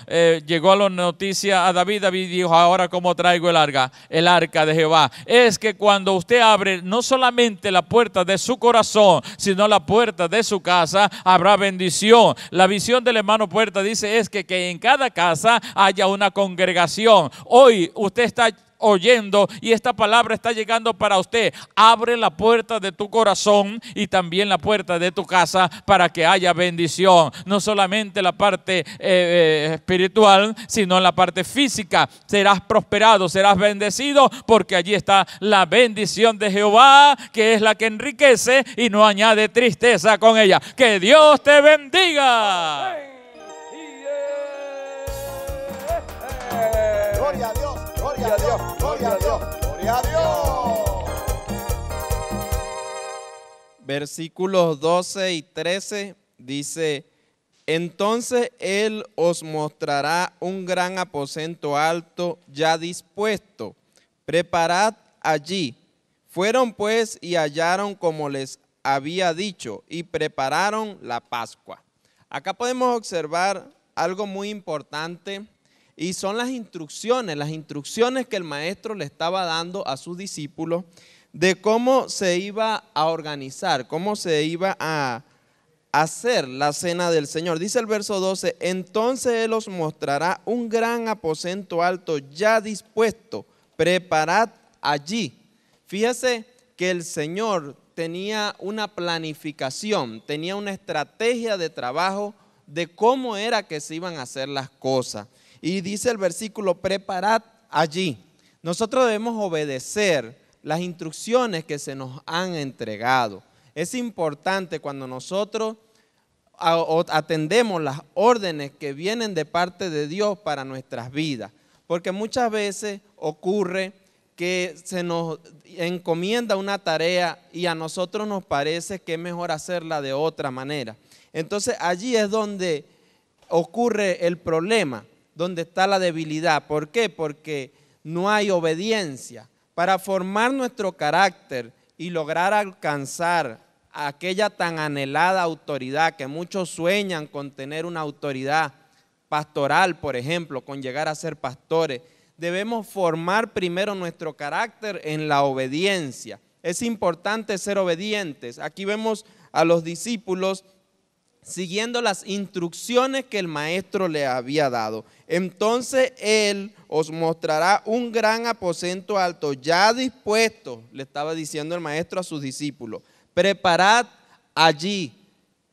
D: llegó a la noticia a David, David dijo, ahora cómo traigo el arca, el arca de Jehová. Es que cuando usted abre no solamente la puerta de su corazón, sino la puerta de su casa, habrá bendición la visión del hermano Puerta dice es que, que en cada casa haya una congregación. Hoy usted está oyendo y esta palabra está llegando para usted, abre la puerta de tu corazón y también la puerta de tu casa para que haya bendición. No solamente la parte eh, eh, espiritual, sino la parte física. Serás prosperado, serás bendecido, porque allí está la bendición de Jehová, que es la que enriquece y no añade tristeza con ella. Que Dios te bendiga.
A: Gloria Dios gloria a Dios, gloria a Dios, gloria a Dios.
E: Versículos 12 y 13 dice, entonces Él os mostrará un gran aposento alto ya dispuesto. Preparad allí. Fueron pues y hallaron como les había dicho y prepararon la Pascua. Acá podemos observar algo muy importante y son las instrucciones, las instrucciones que el maestro le estaba dando a sus discípulos de cómo se iba a organizar, cómo se iba a hacer la cena del Señor. Dice el verso 12, entonces Él os mostrará un gran aposento alto ya dispuesto, preparad allí. Fíjese que el Señor tenía una planificación, tenía una estrategia de trabajo de cómo era que se iban a hacer las cosas. Y dice el versículo, preparad allí. Nosotros debemos obedecer las instrucciones que se nos han entregado. Es importante cuando nosotros atendemos las órdenes que vienen de parte de Dios para nuestras vidas, porque muchas veces ocurre que se nos encomienda una tarea y a nosotros nos parece que es mejor hacerla de otra manera. Entonces allí es donde ocurre el problema, donde está la debilidad. ¿Por qué? Porque no hay obediencia. Para formar nuestro carácter y lograr alcanzar aquella tan anhelada autoridad que muchos sueñan con tener una autoridad pastoral, por ejemplo, con llegar a ser pastores, debemos formar primero nuestro carácter en la obediencia. Es importante ser obedientes. Aquí vemos a los discípulos siguiendo las instrucciones que el maestro le había dado. Entonces él os mostrará un gran aposento alto ya dispuesto, le estaba diciendo el maestro a sus discípulos. Preparad allí.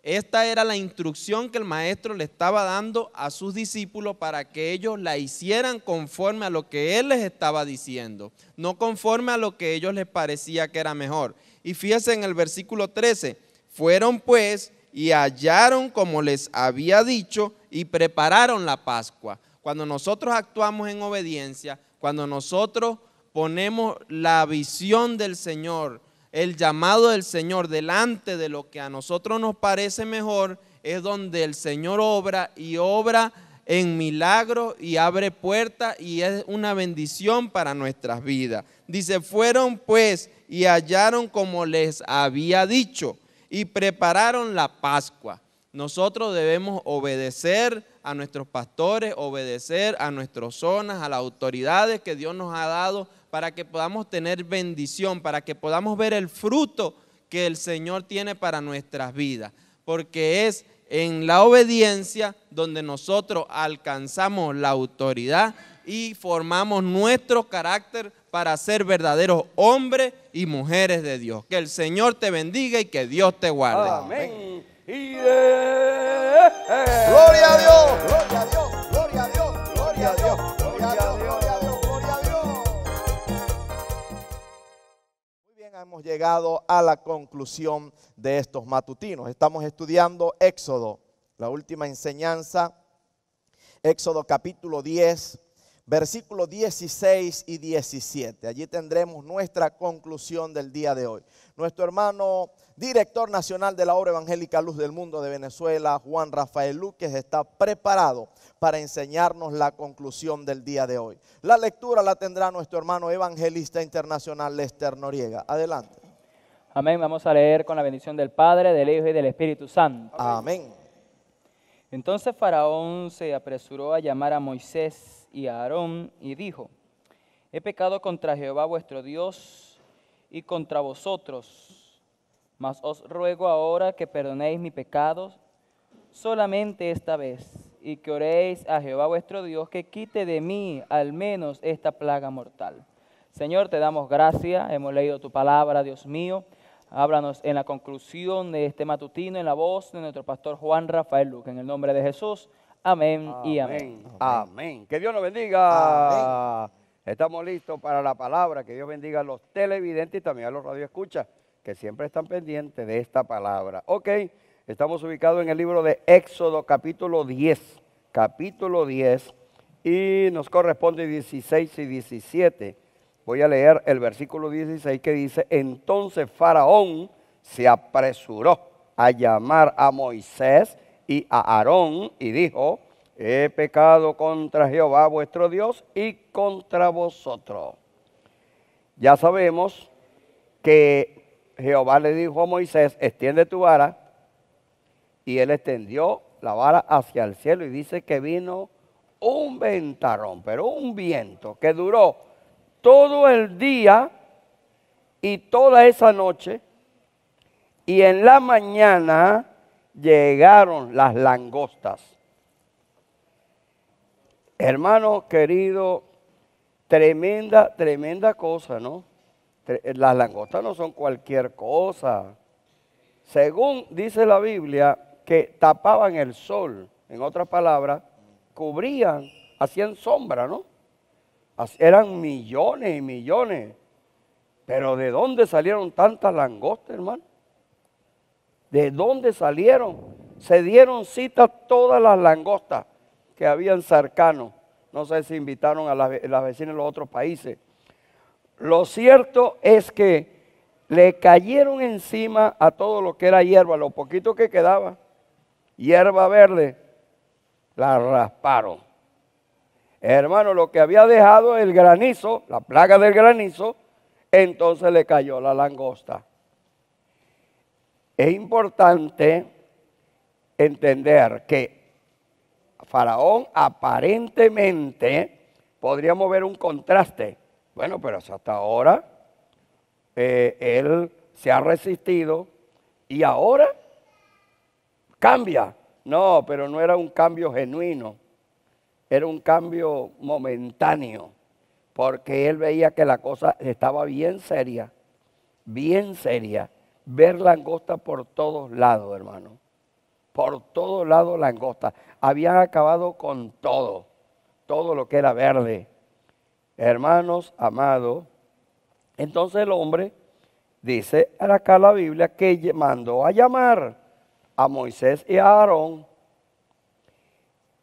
E: Esta era la instrucción que el maestro le estaba dando a sus discípulos para que ellos la hicieran conforme a lo que él les estaba diciendo, no conforme a lo que ellos les parecía que era mejor. Y fíjense en el versículo 13, fueron pues y hallaron como les había dicho y prepararon la Pascua. Cuando nosotros actuamos en obediencia, cuando nosotros ponemos la visión del Señor, el llamado del Señor delante de lo que a nosotros nos parece mejor, es donde el Señor obra y obra en milagro y abre puertas y es una bendición para nuestras vidas. Dice, fueron pues y hallaron como les había dicho y prepararon la Pascua. Nosotros debemos obedecer a nuestros pastores, obedecer a nuestras zonas, a las autoridades que Dios nos ha dado para que podamos tener bendición, para que podamos ver el fruto que el Señor tiene para nuestras vidas. Porque es en la obediencia donde nosotros alcanzamos la autoridad y formamos nuestro carácter para ser verdaderos hombres y mujeres de Dios. Que el Señor te bendiga y que Dios te guarde.
C: Amén. Gloria a Dios, gloria a Dios,
A: gloria a Dios,
C: gloria a Dios, gloria a Dios, gloria a Dios,
A: gloria a Dios. Muy bien, hemos llegado a la conclusión de estos matutinos. Estamos estudiando Éxodo, la última enseñanza, Éxodo capítulo 10 versículos 16 y 17. Allí tendremos nuestra conclusión del día de hoy. Nuestro hermano director nacional de la obra evangélica Luz del Mundo de Venezuela, Juan Rafael Luquez, está preparado para enseñarnos la conclusión del día de hoy. La lectura la tendrá nuestro hermano evangelista internacional Lester Noriega. Adelante.
B: Amén. Vamos a leer con la bendición del Padre, del Hijo y del Espíritu Santo. Amén. Entonces Faraón se apresuró a llamar a Moisés y a Aarón y dijo, he pecado contra Jehová vuestro Dios y contra vosotros, mas os ruego ahora que perdonéis mi pecado solamente esta vez y que oréis a Jehová vuestro Dios que quite de mí al menos esta plaga mortal. Señor, te damos gracia, hemos leído tu palabra, Dios mío. Háblanos en la conclusión de este matutino, en la voz de nuestro pastor Juan Rafael Luca, En el nombre de Jesús. Amén y amén. amén. Que Dios nos bendiga. Estamos listos para la palabra. Que
C: Dios bendiga a los televidentes y también a los radioescuchas que siempre están pendientes de esta palabra. Ok, estamos ubicados en el libro de Éxodo capítulo 10. Capítulo 10 y nos corresponde 16 y 17. Voy a leer el versículo 16 que dice, entonces Faraón se apresuró a llamar a Moisés y a Aarón y dijo, he pecado contra Jehová vuestro Dios y contra vosotros. Ya sabemos que Jehová le dijo a Moisés, extiende tu vara, y él extendió la vara hacia el cielo y dice que vino un ventarrón, pero un viento que duró todo el día y toda esa noche, y en la mañana llegaron las langostas. Hermano querido, tremenda, tremenda cosa, ¿no? Las langostas no son cualquier cosa. Según dice la Biblia, que tapaban el sol, en otras palabras, cubrían, hacían sombra, ¿no? Eran millones y millones. Pero ¿de dónde salieron tantas langostas, hermano? de dónde salieron. Se dieron cita todas las langostas que habían cercano. No sé si invitaron a las, las vecinas de los otros países. Lo cierto es que le cayeron encima a todo lo que era hierba, lo poquito que quedaba, hierba verde, la rasparon. Hermano, lo que había dejado el granizo, la plaga del granizo, entonces le cayó la langosta es importante entender que Faraón aparentemente podría ver un contraste. Bueno, pero hasta ahora eh, él se ha resistido y ahora cambia. No, pero no era un cambio genuino, era un cambio momentáneo, porque él veía que la cosa estaba bien seria, bien seria ver langosta por todos lados, hermano. Por todos lados langosta. Habían acabado con todo, todo lo que era verde. Hermanos amados, entonces el hombre dice acá la Biblia que mandó a llamar a Moisés y a Aarón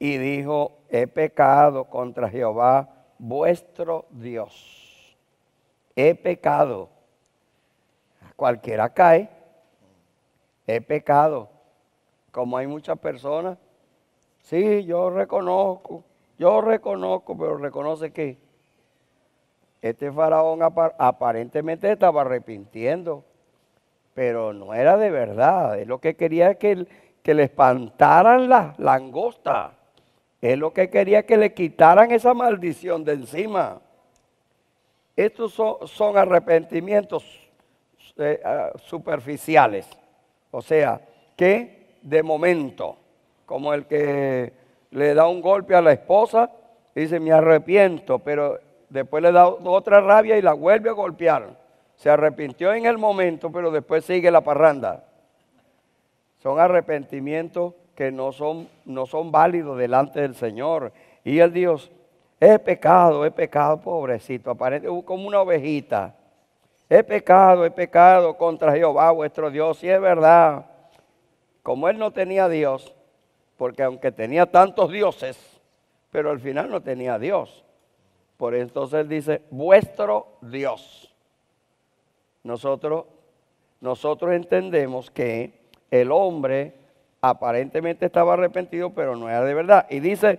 C: y dijo, he pecado contra Jehová vuestro Dios. He pecado cualquiera cae. Es pecado. Como hay muchas personas, sí, yo reconozco, yo reconozco, pero reconoce que este faraón aparentemente estaba arrepintiendo, pero no era de verdad. Es lo que quería que, le espantaran la langosta. Es lo que quería que le quitaran esa maldición de encima. Estos son arrepentimientos eh, ah, superficiales. O sea, que de momento, como el que le da un golpe a la esposa, dice, me arrepiento, pero después le da otra rabia y la vuelve a golpear. Se arrepintió en el momento, pero después sigue la parranda. Son arrepentimientos que no son, no son válidos delante del Señor. Y el Dios, es pecado, es pecado, pobrecito, aparece como una ovejita. He pecado, he pecado contra Jehová vuestro Dios. Y es verdad, como él no tenía Dios, porque aunque tenía tantos dioses, pero al final no tenía Dios. Por eso entonces él dice, vuestro Dios. Nosotros, nosotros entendemos que el hombre aparentemente estaba arrepentido, pero no era de verdad. Y dice,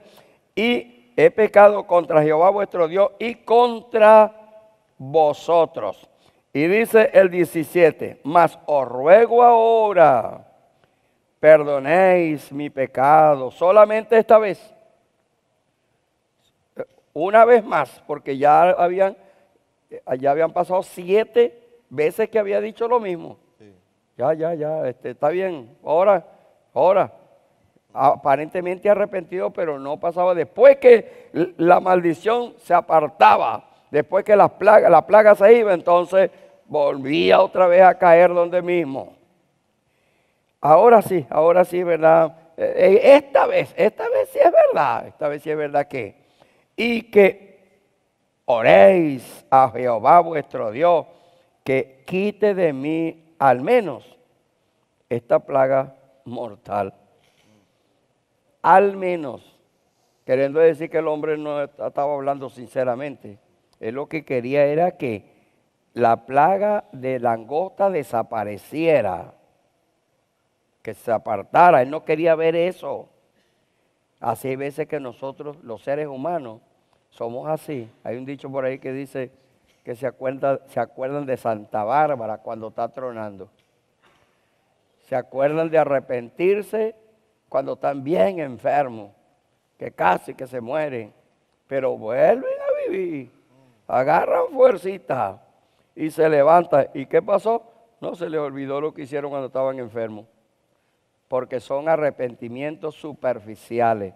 C: y he pecado contra Jehová vuestro Dios y contra vosotros. Y dice el 17, mas os ruego ahora, perdonéis mi pecado, solamente esta vez, una vez más, porque ya habían, eh, habían pasado siete veces que había dicho lo mismo. Ya, ya, ya, este, está bien, ahora, ahora, aparentemente arrepentido, pero no pasaba. Después que la maldición se apartaba Después que las plagas, la plaga se iba, entonces volvía otra vez a caer donde mismo. Ahora sí, ahora sí, ¿verdad? Eh, eh, esta vez, esta vez sí es verdad, esta vez sí es verdad que. Y que oréis a Jehová vuestro Dios que quite de mí al menos esta plaga mortal. Al menos, queriendo decir que el hombre no estaba hablando sinceramente. Él lo que quería era que la plaga de langosta desapareciera, que se apartara. Él no quería ver eso. Así hay veces que nosotros, los seres humanos, somos así. Hay un dicho por ahí que dice que se, se acuerdan de Santa Bárbara cuando está tronando. Se acuerdan de arrepentirse cuando están bien enfermos, que casi que se mueren, pero vuelven a vivir agarran fuercita y se levanta. ¿Y qué pasó? No se le olvidó lo que hicieron cuando estaban enfermos, porque son arrepentimientos superficiales.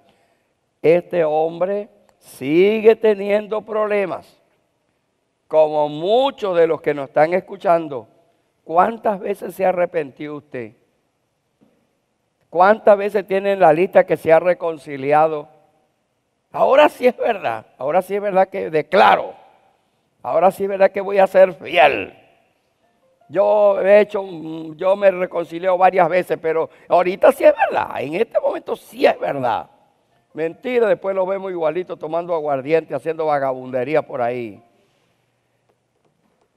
C: Este hombre sigue teniendo problemas, como muchos de los que nos están escuchando. ¿Cuántas veces se arrepintió usted? ¿Cuántas veces tiene en la lista que se ha reconciliado? Ahora sí es verdad, ahora sí es verdad que declaro Ahora sí, ¿verdad que voy a ser fiel? Yo he hecho, mm, yo me reconcilio varias veces, pero ahorita sí es verdad, en este momento sí es verdad. Mentira, después lo vemos igualito tomando aguardiente, haciendo vagabundería por ahí.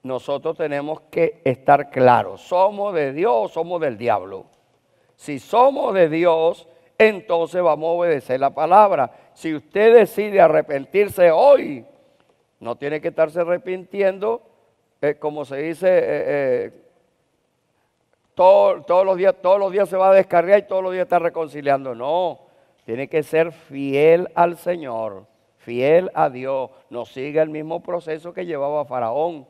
C: Nosotros tenemos que estar claros, somos de Dios, o somos del diablo. Si somos de Dios, entonces vamos a obedecer la palabra. Si usted decide arrepentirse hoy, no tiene que estarse arrepintiendo, como se dice, eh, eh, todos, los días, todos los días se va a descargar y todos los días está reconciliando. No, tiene que ser fiel al Señor, fiel a Dios. No siga el mismo proceso que llevaba Faraón,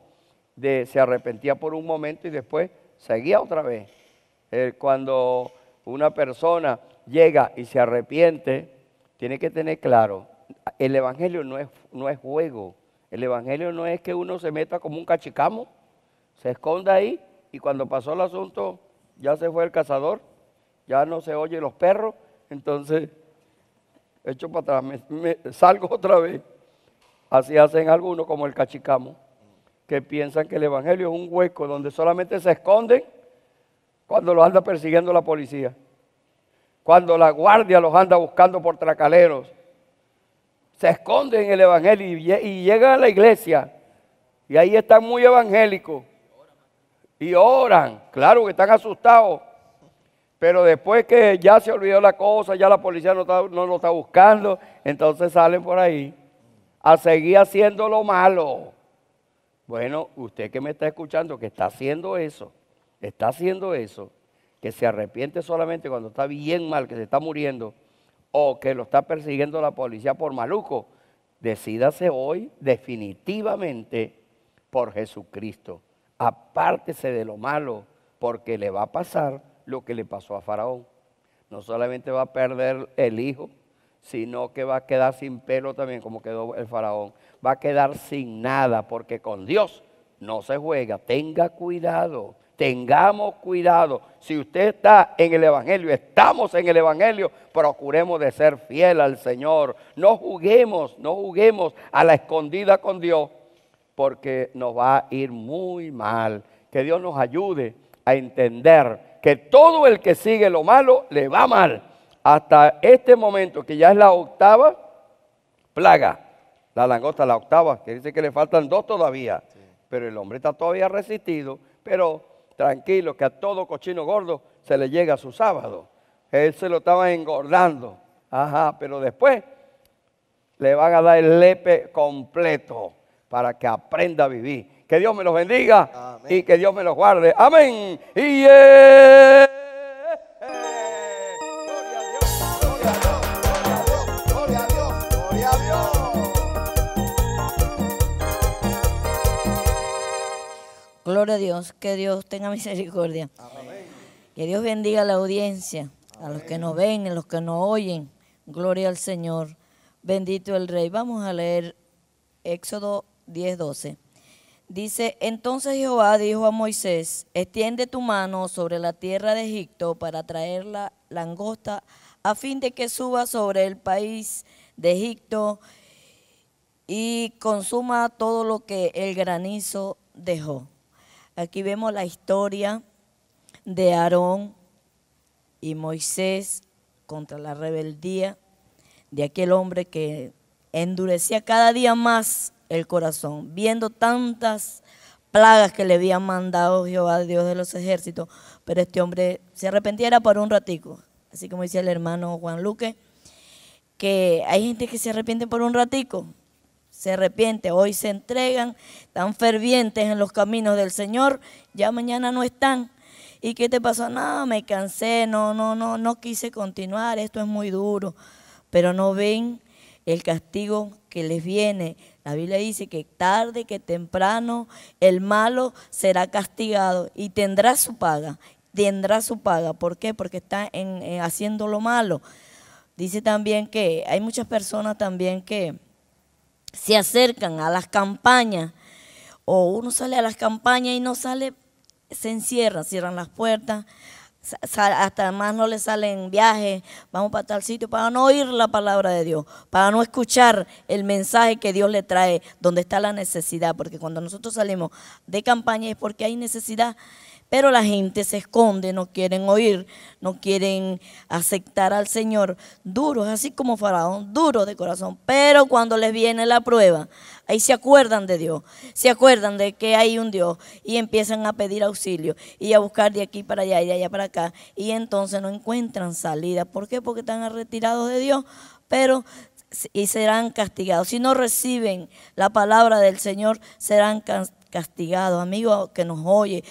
C: de se arrepentía por un momento y después seguía otra vez. cuando una persona llega y se arrepiente, tiene que tener claro, el Evangelio no es juego. El Evangelio no es que uno se meta como un cachicamo, se esconda ahí y cuando pasó el asunto ya se fue el cazador, ya no se oye los perros, entonces echo para atrás, salgo otra vez. Así hacen algunos como el cachicamo, que piensan que el Evangelio es un hueco donde solamente se esconden cuando los anda persiguiendo la policía, cuando la guardia los anda buscando por tracaleros, se esconde en el Evangelio y, llegan a la iglesia y ahí están muy evangélicos y oran, claro que están asustados, pero después que ya se olvidó la cosa, ya la policía no, no lo está buscando, entonces salen por ahí a seguir haciendo lo malo. Bueno, usted que me está escuchando, que está haciendo eso, está haciendo eso, que se arrepiente solamente cuando está bien mal, que se está muriendo o que lo está persiguiendo la policía por maluco, decídase hoy definitivamente por Jesucristo. Apártese de lo malo, porque le va a pasar lo que le pasó a Faraón. No solamente va a perder el hijo, sino que va a quedar sin pelo también, como quedó el Faraón. Va a quedar sin nada, porque con Dios no se juega. Tenga cuidado tengamos cuidado. Si usted está en el Evangelio, estamos en el Evangelio, procuremos de ser fiel al Señor. No juguemos, no juguemos a la escondida con Dios, porque nos va a ir muy mal. Que Dios nos ayude a entender que todo el que sigue lo malo le va mal. Hasta este momento, que ya es la octava plaga, la langosta, la octava, que dice que le faltan dos todavía, pero el hombre está todavía resistido, pero tranquilo, que a todo cochino gordo se le llega su sábado. Él se lo estaba engordando. Ajá, pero después le van a dar el lepe completo para que aprenda a vivir. Que Dios me los bendiga y que Dios me los guarde. Amén. Y
F: Gloria a Dios, que Dios tenga misericordia. Que Dios bendiga a la audiencia, a los que nos ven, a los que nos oyen. Gloria al Señor. Bendito el Rey. Vamos a leer Éxodo 10, 12. Dice, entonces Jehová dijo a Moisés, extiende tu mano sobre la tierra de Egipto para traer la langosta a fin de que suba sobre el país de Egipto y consuma todo lo que el granizo dejó. Aquí vemos la historia de Aarón y Moisés contra la rebeldía de aquel hombre que endurecía cada día más el corazón, viendo tantas plagas que le había mandado Jehová, Dios de los ejércitos, pero este hombre se arrepentiera por un ratico, así como decía el hermano Juan Luque, que hay gente que se arrepiente por un ratico, se arrepiente, hoy se entregan tan fervientes en los caminos del Señor, ya mañana no están. ¿Y qué te pasó? No, me cansé, no, no, no, no quise continuar, esto es muy duro. Pero no ven el castigo que les viene. La Biblia dice que tarde, que temprano, el malo será castigado y tendrá su paga, tendrá su paga. ¿Por qué? Porque está en eh, haciendo lo malo. Dice también que hay muchas personas también que se acercan a las campañas o uno sale a las campañas y no sale, se encierra, cierran las puertas, hasta más no le salen viajes, vamos para tal sitio para no oír la palabra de Dios, para no escuchar el mensaje que Dios le trae, donde está la necesidad, porque cuando nosotros salimos de campaña es porque hay necesidad pero la gente se esconde, no quieren oír, no quieren aceptar al Señor. Duros, así como Faraón, duros de corazón. Pero cuando les viene la prueba, ahí se acuerdan de Dios, se acuerdan de que hay un Dios y empiezan a pedir auxilio y a buscar de aquí para allá y de allá para acá. Y entonces no encuentran salida. ¿Por qué? Porque están retirados de Dios, pero y serán castigados. Si no reciben la palabra del Señor, serán castigados. Amigo que nos oye,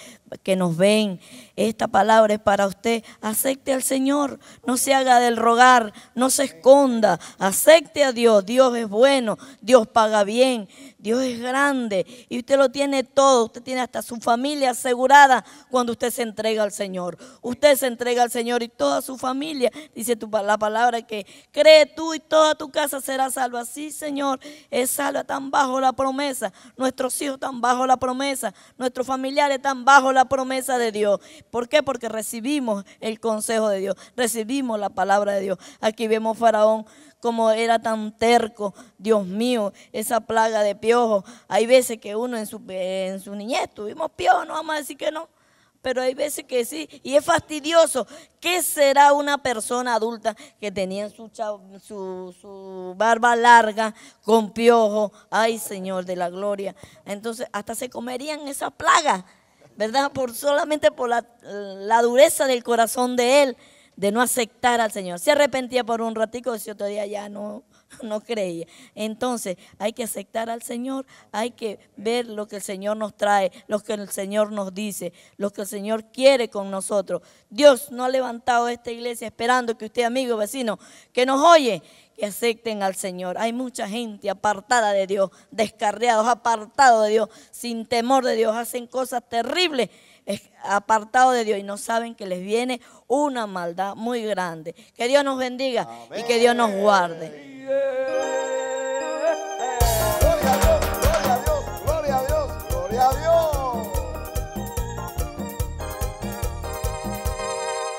F: que nos ven, esta palabra es para usted. Acepte al Señor, no se haga del rogar, no se esconda. Acepte a Dios, Dios es bueno, Dios paga bien, Dios es grande y usted lo tiene todo. Usted tiene hasta su familia asegurada cuando usted se entrega al Señor. Usted se entrega al Señor y toda su familia, dice la palabra que cree tú y toda tu casa será salva. Sí, Señor, es salva tan bajo la promesa. Nuestros hijos tan bajo la promesa. Nuestros familiares tan bajo la la promesa de Dios. ¿Por qué? Porque recibimos el consejo de Dios, recibimos la palabra de Dios. Aquí vemos Faraón como era tan terco, Dios mío, esa plaga de piojo. Hay veces que uno en su, en su niñez tuvimos piojos, no vamos a decir que no pero hay veces que sí, y es fastidioso. ¿Qué será una persona adulta que tenía su, su, barba larga, con piojo? Ay, Señor de la gloria. Entonces, hasta se comerían esas plagas ¿verdad? Por solamente por la, dureza del corazón de él de no aceptar al Señor. Se arrepentía por un ratico, y otro día ya no no creía. Entonces hay que aceptar al Señor, hay que ver lo que el Señor nos trae, lo que el Señor nos dice, lo que el Señor quiere con nosotros. Dios no ha levantado esta iglesia esperando que usted, amigo, vecino, que nos oye, que acepten al Señor. Hay mucha gente apartada de Dios, descarriados, apartados de Dios, sin temor de Dios, hacen cosas terribles apartados de Dios y no saben que les viene una maldad muy grande. Que Dios nos bendiga y que Dios nos guarde.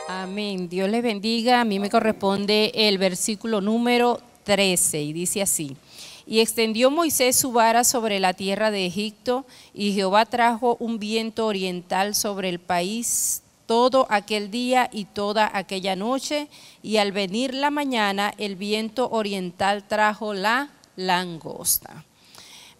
G: Amén. Dios les bendiga. A mí me corresponde el versículo número 13 y dice así. Y extendió Moisés su vara sobre la tierra de Egipto y Jehová trajo un viento oriental sobre el país todo aquel día y toda aquella noche, y al venir la mañana el viento oriental trajo la langosta.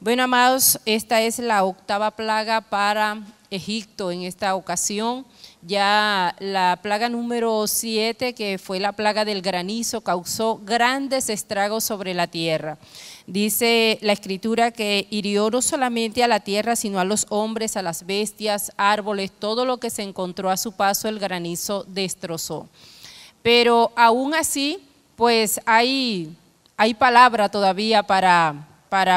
G: Bueno, amados, esta es la octava plaga para Egipto en esta ocasión. Ya la plaga número 7, que fue la plaga del granizo, causó grandes estragos sobre la tierra. Dice la escritura que hirió no solamente a la tierra, sino a los hombres, a las bestias, árboles, todo lo que se encontró a su paso el granizo destrozó. Pero aún así, pues hay, hay palabra todavía para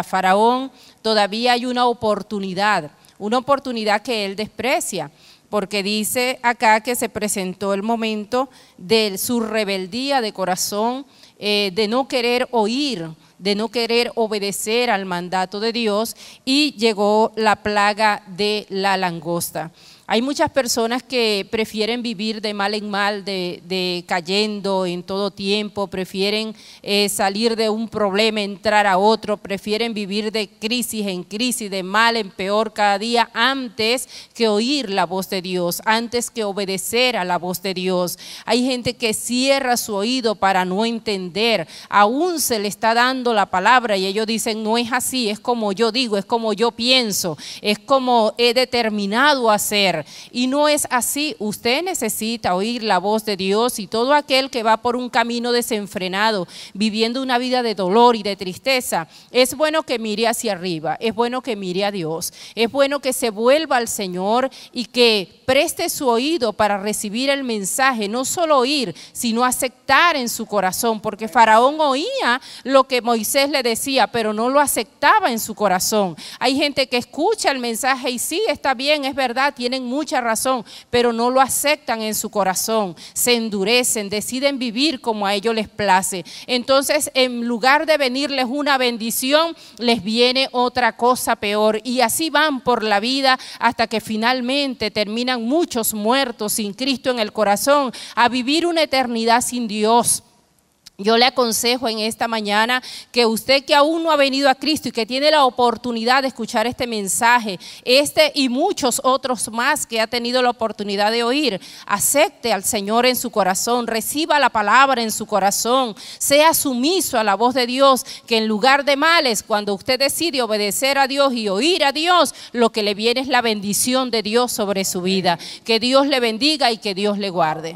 G: Faraón, todavía hay una oportunidad, una oportunidad que él desprecia porque dice acá que se presentó el momento de su rebeldía de corazón, eh, de no querer oír, de no querer obedecer al mandato de Dios y llegó la plaga de la langosta. Hay muchas personas que prefieren vivir de mal en mal, de, cayendo en todo tiempo, prefieren eh, salir de un problema, entrar a otro, prefieren vivir de crisis en crisis, de mal en peor cada día, antes que oír la voz de Dios, antes que obedecer a la voz de Dios. Hay gente que cierra su oído para no entender, aún se le está dando la palabra y ellos dicen, no es así, es como yo digo, es como yo pienso, es como he determinado hacer y no es así. Usted necesita oír la voz de Dios y todo aquel que va por un camino desenfrenado, viviendo una vida de dolor y de tristeza, es bueno que mire hacia arriba, es bueno que mire a Dios, es bueno que se vuelva al Señor y que preste su oído para recibir el mensaje, no solo oír, sino aceptar en su corazón, porque Faraón oía lo que Moisés le decía, pero no lo aceptaba en su corazón. Hay gente que escucha el mensaje y sí, está bien, es verdad, tienen mucha razón, pero no lo aceptan en su corazón, se endurecen, deciden vivir como a ellos les place. Entonces, en lugar de venirles una bendición, les viene otra cosa peor. Y así van por la vida hasta que finalmente terminan muchos muertos sin Cristo en el corazón, a vivir una eternidad sin Dios yo le aconsejo en esta mañana que usted que aún no ha venido a Cristo y que tiene la oportunidad de escuchar este mensaje, este y muchos otros más que ha tenido la oportunidad de oír, acepte al Señor en su corazón, reciba la palabra en su corazón, sea sumiso a la voz de Dios, que en lugar de males, cuando usted decide obedecer a Dios y oír a Dios, lo que le viene es la bendición de Dios sobre su vida. Que Dios le bendiga y que Dios le guarde.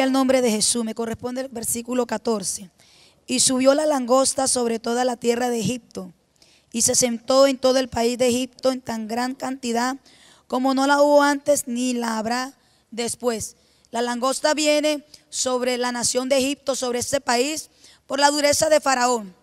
H: al nombre de Jesús. Me corresponde el versículo 14. Y subió la langosta sobre toda la tierra de Egipto. Y se sentó en todo el país de Egipto en tan gran cantidad como no la hubo antes ni la habrá después. La langosta viene sobre la nación de Egipto, sobre este país, por la dureza de Faraón.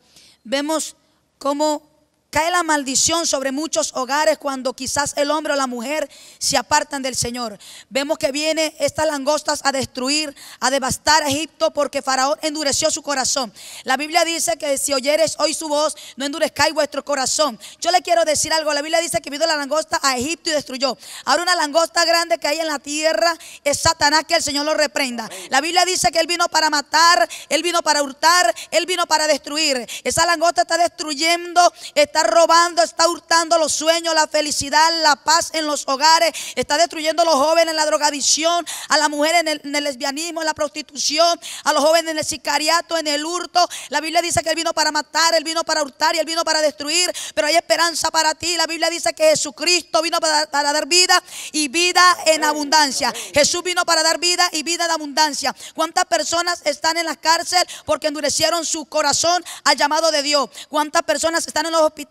H: Vemos cómo Cae la maldición sobre muchos hogares cuando quizás el hombre o la mujer se apartan del Señor. Vemos que viene estas langostas a destruir, a devastar a Egipto porque Faraón endureció su corazón. La Biblia dice que si oyeres hoy su voz, no endurezcáis vuestro corazón. Yo le quiero decir algo. La Biblia dice que vino la langosta a Egipto y destruyó. Ahora una langosta grande que hay en la tierra es Satanás, que el Señor lo reprenda. La Biblia dice que él vino para matar, él vino para hurtar, él vino para destruir. Esa langosta está destruyendo, está está robando, está hurtando los sueños, la felicidad, la paz en los hogares, está destruyendo a los jóvenes en la drogadicción, a las mujeres en el, lesbianismo, en la prostitución, a los jóvenes en el sicariato, en el hurto. La Biblia dice que Él vino para matar, Él vino para hurtar y Él vino para destruir, pero hay esperanza para ti. La Biblia dice que Jesucristo vino para, para dar vida y vida en abundancia. Jesús vino para dar vida y vida en abundancia. ¿Cuántas personas están en la cárcel porque endurecieron su corazón al llamado de Dios? ¿Cuántas personas están en los hospitales?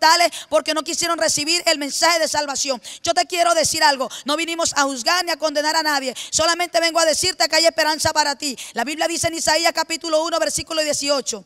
H: porque no quisieron recibir el mensaje de salvación. Yo te quiero decir algo, no vinimos a juzgar ni a condenar a nadie, solamente vengo a decirte que hay esperanza para ti. La Biblia dice en Isaías capítulo 1, versículo 18.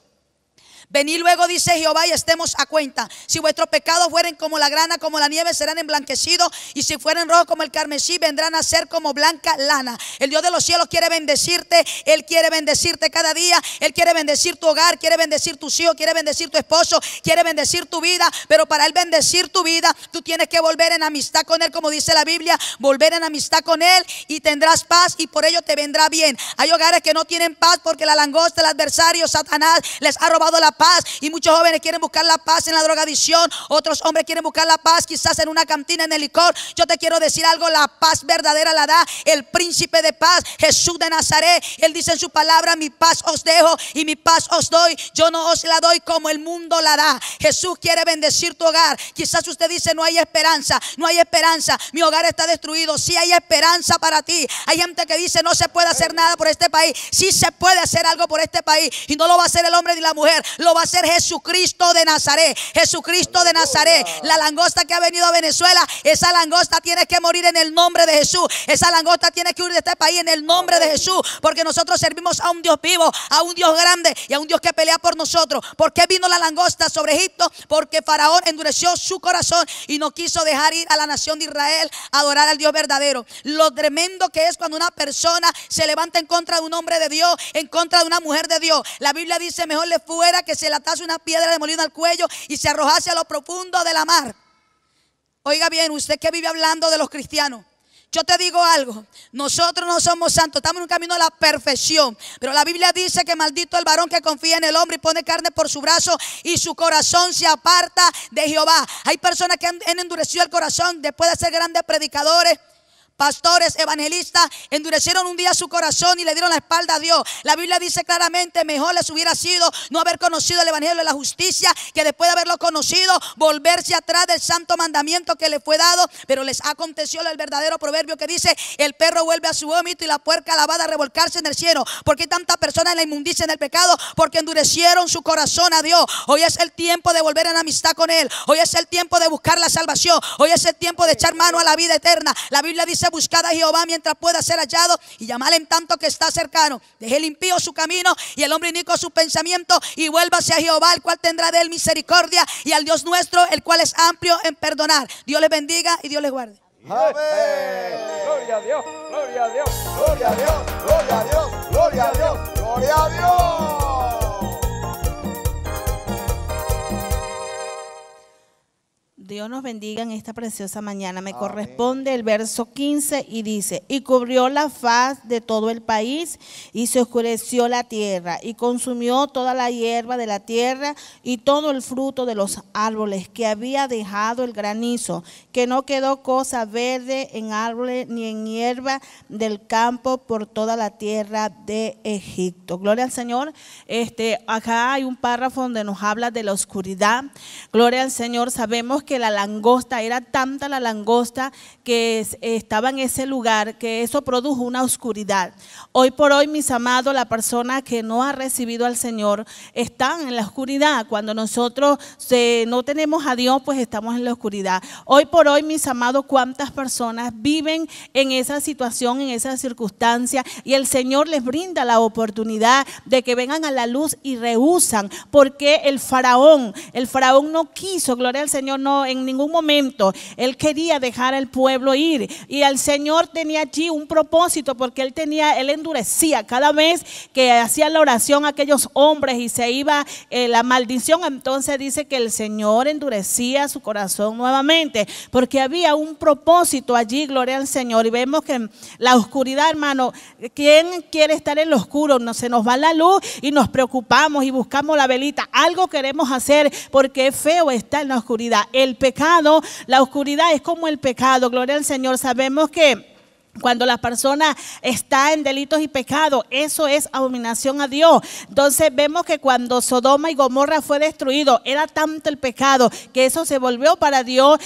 H: Venid luego, dice Jehová, y estemos a cuenta. Si vuestros pecados fueren como la grana, como la nieve, serán emblanquecidos. Y si fueren rojos como el carmesí, vendrán a ser como blanca lana. El Dios de los cielos quiere bendecirte. Él quiere bendecirte cada día. Él quiere bendecir tu hogar, quiere bendecir tus hijos, quiere bendecir tu esposo, quiere bendecir tu vida. Pero para Él bendecir tu vida, tú tienes que volver en amistad con Él, como dice la Biblia. Volver en amistad con Él y tendrás paz y por ello te vendrá bien. Hay hogares que no tienen paz porque la langosta, el adversario, Satanás les ha robado la paz y muchos jóvenes quieren buscar la paz en la drogadicción. Otros hombres quieren buscar la paz quizás en una cantina, en el licor. Yo te quiero decir algo, la paz verdadera la da el príncipe de paz, Jesús de Nazaret. Él dice en su palabra, mi paz os dejo y mi paz os doy. Yo no os la doy como el mundo la da. Jesús quiere bendecir tu hogar. Quizás usted dice, no hay esperanza, no hay esperanza. Mi hogar está destruido. Sí hay esperanza para ti. Hay gente que dice, no se puede hacer nada por este país. Sí se puede hacer algo por este país. Y no lo va a hacer el hombre ni la mujer lo va a hacer Jesucristo de Nazaret. Jesucristo de Nazaret. La langosta que ha venido a Venezuela, esa langosta tiene que morir en el nombre de Jesús. Esa langosta tiene que huir de este país en el nombre de Jesús. Porque nosotros servimos a un Dios vivo, a un Dios grande y a un Dios que pelea por nosotros. ¿Por qué vino la langosta sobre Egipto? Porque Faraón endureció su corazón y no quiso dejar ir a la nación de Israel a adorar al Dios verdadero. Lo tremendo que es cuando una persona se levanta en contra de un hombre de Dios, en contra de una mujer de Dios. La Biblia dice, mejor le fuera que se le atase una piedra de molino al cuello y se arrojase a lo profundo de la mar. Oiga bien, usted que vive hablando de los cristianos. Yo te digo algo, nosotros no somos santos, estamos en un camino a la perfección. Pero la Biblia dice que maldito el varón que confía en el hombre y pone carne por su brazo y su corazón se aparta de Jehová. Hay personas que han endurecido el corazón después de ser grandes predicadores, pastores, evangelistas, endurecieron un día su corazón y le dieron la espalda a Dios. La Biblia dice claramente, mejor les hubiera sido no haber conocido el Evangelio de la justicia, que después de haberlo conocido, volverse atrás del santo mandamiento que le fue dado. Pero les aconteció el verdadero proverbio que dice, el perro vuelve a su vómito y la puerca lavada a revolcarse en el cielo. porque qué tanta persona en la inmundicia, en el pecado? Porque endurecieron su corazón a Dios. Hoy es el tiempo de volver en amistad con Él. Hoy es el tiempo de buscar la salvación. Hoy es el tiempo de echar mano a la vida eterna. La Biblia dice, Buscada buscad a Jehová mientras pueda ser hallado y llamar en tanto que está cercano. Deje el impío su camino y el hombre inico su pensamiento y vuélvase a Jehová, el cual tendrá de él misericordia y al Dios nuestro, el cual es amplio en perdonar. Dios les bendiga y Dios les guarde.
C: ¡Amén! Gloria a Dios, gloria a Dios, gloria a Dios. Gloria
I: nos bendiga en esta preciosa mañana. Me corresponde el verso 15 y dice, y cubrió la faz de todo el país y se oscureció la tierra y consumió toda la hierba de la tierra y todo el fruto de los árboles que había dejado el granizo, que no quedó cosa verde en árbol ni en hierba del campo por toda la tierra de Egipto. Gloria al Señor. Este, acá hay un párrafo donde nos habla de la oscuridad. Gloria al Señor. Sabemos que la langosta, era tanta la langosta que estaba en ese lugar que eso produjo una oscuridad. Hoy por hoy, mis amados, la persona que no ha recibido al Señor está en la oscuridad. Cuando nosotros eh, no tenemos a Dios, pues estamos en la oscuridad. Hoy por hoy, mis amados, cuántas personas viven en esa situación, en esa circunstancia, y el Señor les brinda la oportunidad de que vengan a la luz y rehusan, porque el faraón, el faraón no quiso, gloria al Señor, no en ningún momento él quería dejar al pueblo ir. Y el Señor tenía allí un propósito porque él tenía, él endurecía cada vez que hacía la oración aquellos hombres y se iba eh, la maldición. Entonces dice que el Señor endurecía su corazón nuevamente porque había un propósito allí, gloria al Señor. Y vemos que la oscuridad, hermano, ¿quién quiere estar en lo oscuro? No, se nos va la luz y nos preocupamos y buscamos la velita. Algo queremos hacer porque es feo estar en la oscuridad. El pecado la oscuridad es como el pecado. Gloria al Señor. Sabemos que cuando la persona está en delitos y pecados, eso es abominación a Dios. Entonces vemos que cuando Sodoma y Gomorra fue destruido, era tanto el pecado que eso se volvió para Dios.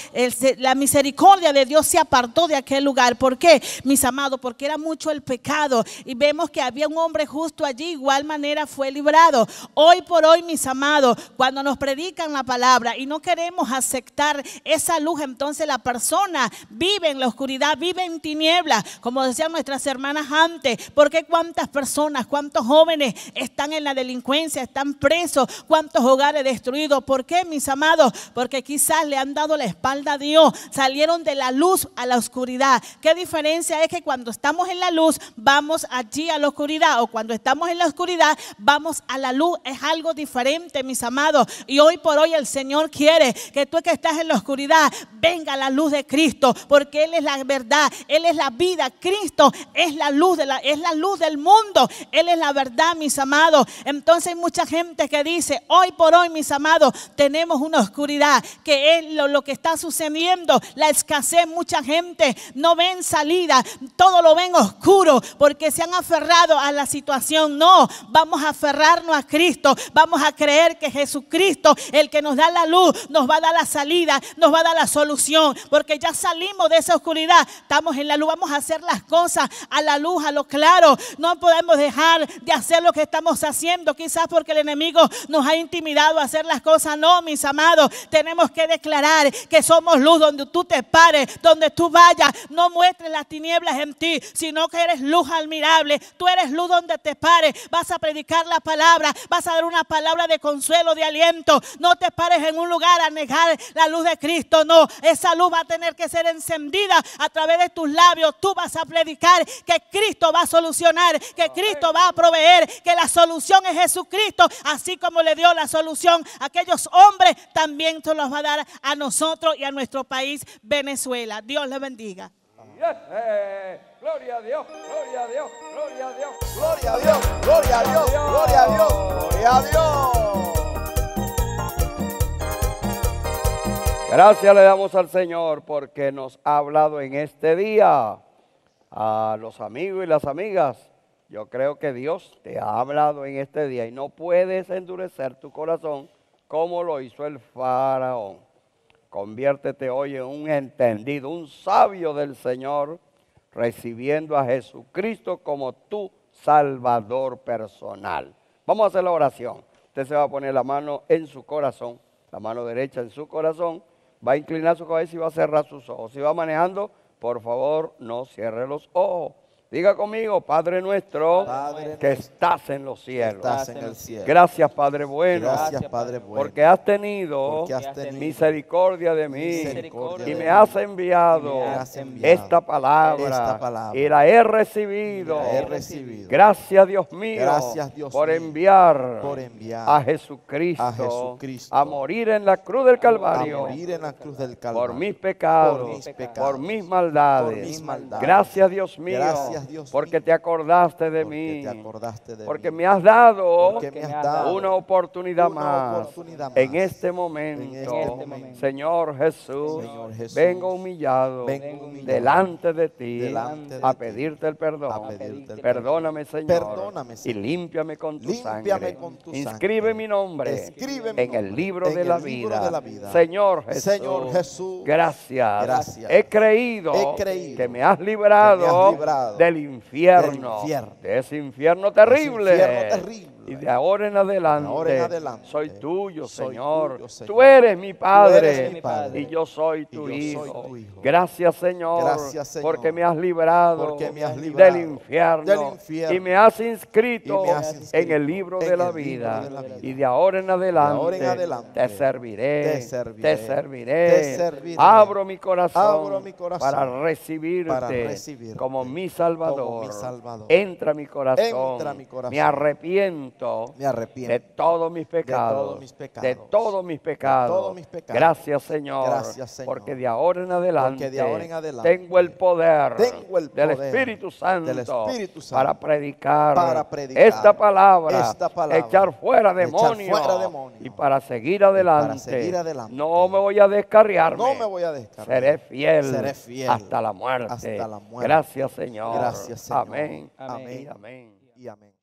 I: La misericordia de Dios se apartó de aquel lugar. ¿Por qué, mis amados? Porque era mucho el pecado. Y vemos que había un hombre justo allí, igual manera fue librado. Hoy por hoy, mis amados, cuando nos predican la palabra y no queremos aceptar esa luz, entonces la persona vive en la oscuridad, vive en tinieblas como decían nuestras hermanas antes, porque cuántas personas, cuántos jóvenes están en la delincuencia, están presos, cuántos hogares destruidos. ¿Por qué, mis amados? Porque quizás le han dado la espalda a Dios, salieron de la luz a la oscuridad. ¿Qué diferencia es que cuando estamos en la luz vamos allí a la oscuridad o cuando estamos en la oscuridad vamos a la luz? Es algo diferente, mis amados. Y hoy por hoy el Señor quiere que tú que estás en la oscuridad venga la luz de Cristo, porque Él es la verdad, Él es la vida Cristo es la luz de la, es la luz del mundo. Él es la verdad, mis amados. Entonces hay mucha gente que dice, hoy por hoy, mis amados, tenemos una oscuridad que es lo, lo que está sucediendo, la escasez, mucha gente no ven salida, todo lo ven oscuro porque se han aferrado a la situación. No, vamos a aferrarnos a Cristo, vamos a creer que Jesucristo, el que nos da la luz, nos va a dar la salida, nos va a dar la solución, porque ya salimos de esa oscuridad, estamos en la luz, vamos a hacer las cosas a la luz, a lo claro. No podemos dejar de hacer lo que estamos haciendo, quizás porque el enemigo nos ha intimidado a hacer las cosas. No, mis amados, tenemos que declarar que somos luz donde tú te pares, donde tú vayas. No muestres las tinieblas en ti, sino que eres luz admirable. Tú eres luz donde te pares. Vas a predicar la palabra, vas a dar una palabra de consuelo, de aliento. No te pares en un lugar a negar la luz de Cristo. No, esa luz va a tener que ser encendida a través de tus labios vas a predicar, que Cristo va a solucionar, que Cristo va a proveer, que la solución es Jesucristo, así como le dio la solución a aquellos hombres, también se los va a dar a nosotros y a nuestro país, Venezuela. Dios le bendiga.
C: gloria a Dios, gloria a Dios, gloria a Dios, gloria a
I: Dios, gloria a Dios, gloria a
C: Dios. Gracias le damos al Señor porque nos ha hablado en este día a los amigos y las amigas, yo creo que Dios te ha hablado en este día y no puedes endurecer tu corazón como lo hizo el faraón. Conviértete hoy en un entendido, un sabio del Señor, recibiendo a Jesucristo como tu Salvador personal. Vamos a hacer la oración. Usted se va a poner la mano en su corazón, la mano derecha en su corazón, va a inclinar su cabeza y va a cerrar sus ojos. y va manejando, por favor, no cierre los ojos. Diga conmigo, Padre nuestro,
I: que estás en los cielos.
C: Gracias, Padre bueno. Gracias, Padre bueno. Porque has tenido, misericordia de mí. y, me has enviado, esta, palabra, Y la he recibido. Gracias, Dios mío. por, Enviar a Jesucristo, a morir en la cruz del Calvario. cruz del Por mis pecados, por mis, maldades. Gracias, Dios mío porque te acordaste de mí. porque me has dado, una, oportunidad más, este en este momento. Señor, Jesús, vengo humillado, delante de ti a, pedirte el perdón. Perdóname, Señor, y límpiame con tu sangre. Inscribe mi nombre en el libro, de, la vida. Señor Jesús, Señor Jesús gracias. He, creído que me has librado, me has librado de del infierno. Del infierno. De ese infierno terrible. Ese infierno terrible. Y de ahora en adelante, soy tuyo, Señor. Tú, eres mi padre, y yo soy tu, hijo. Gracias, Señor, porque me has librado, del, infierno, y me has inscrito, en el libro, de, la vida, Y de ahora en adelante, te, serviré, te, serviré, Abro mi corazón, para, recibirte como mi Salvador. Entra mi Entra mi corazón me arrepiento de todos mis pecados. De todos mis pecados. Gracias, Señor. Porque de ahora en adelante. tengo el poder. del, Espíritu Santo Para predicar. esta palabra. echar fuera demonios. y para seguir adelante. No me voy a No descarriar. Seré fiel. Hasta la muerte. Gracias, Señor. amén. amén.
A: Y amén.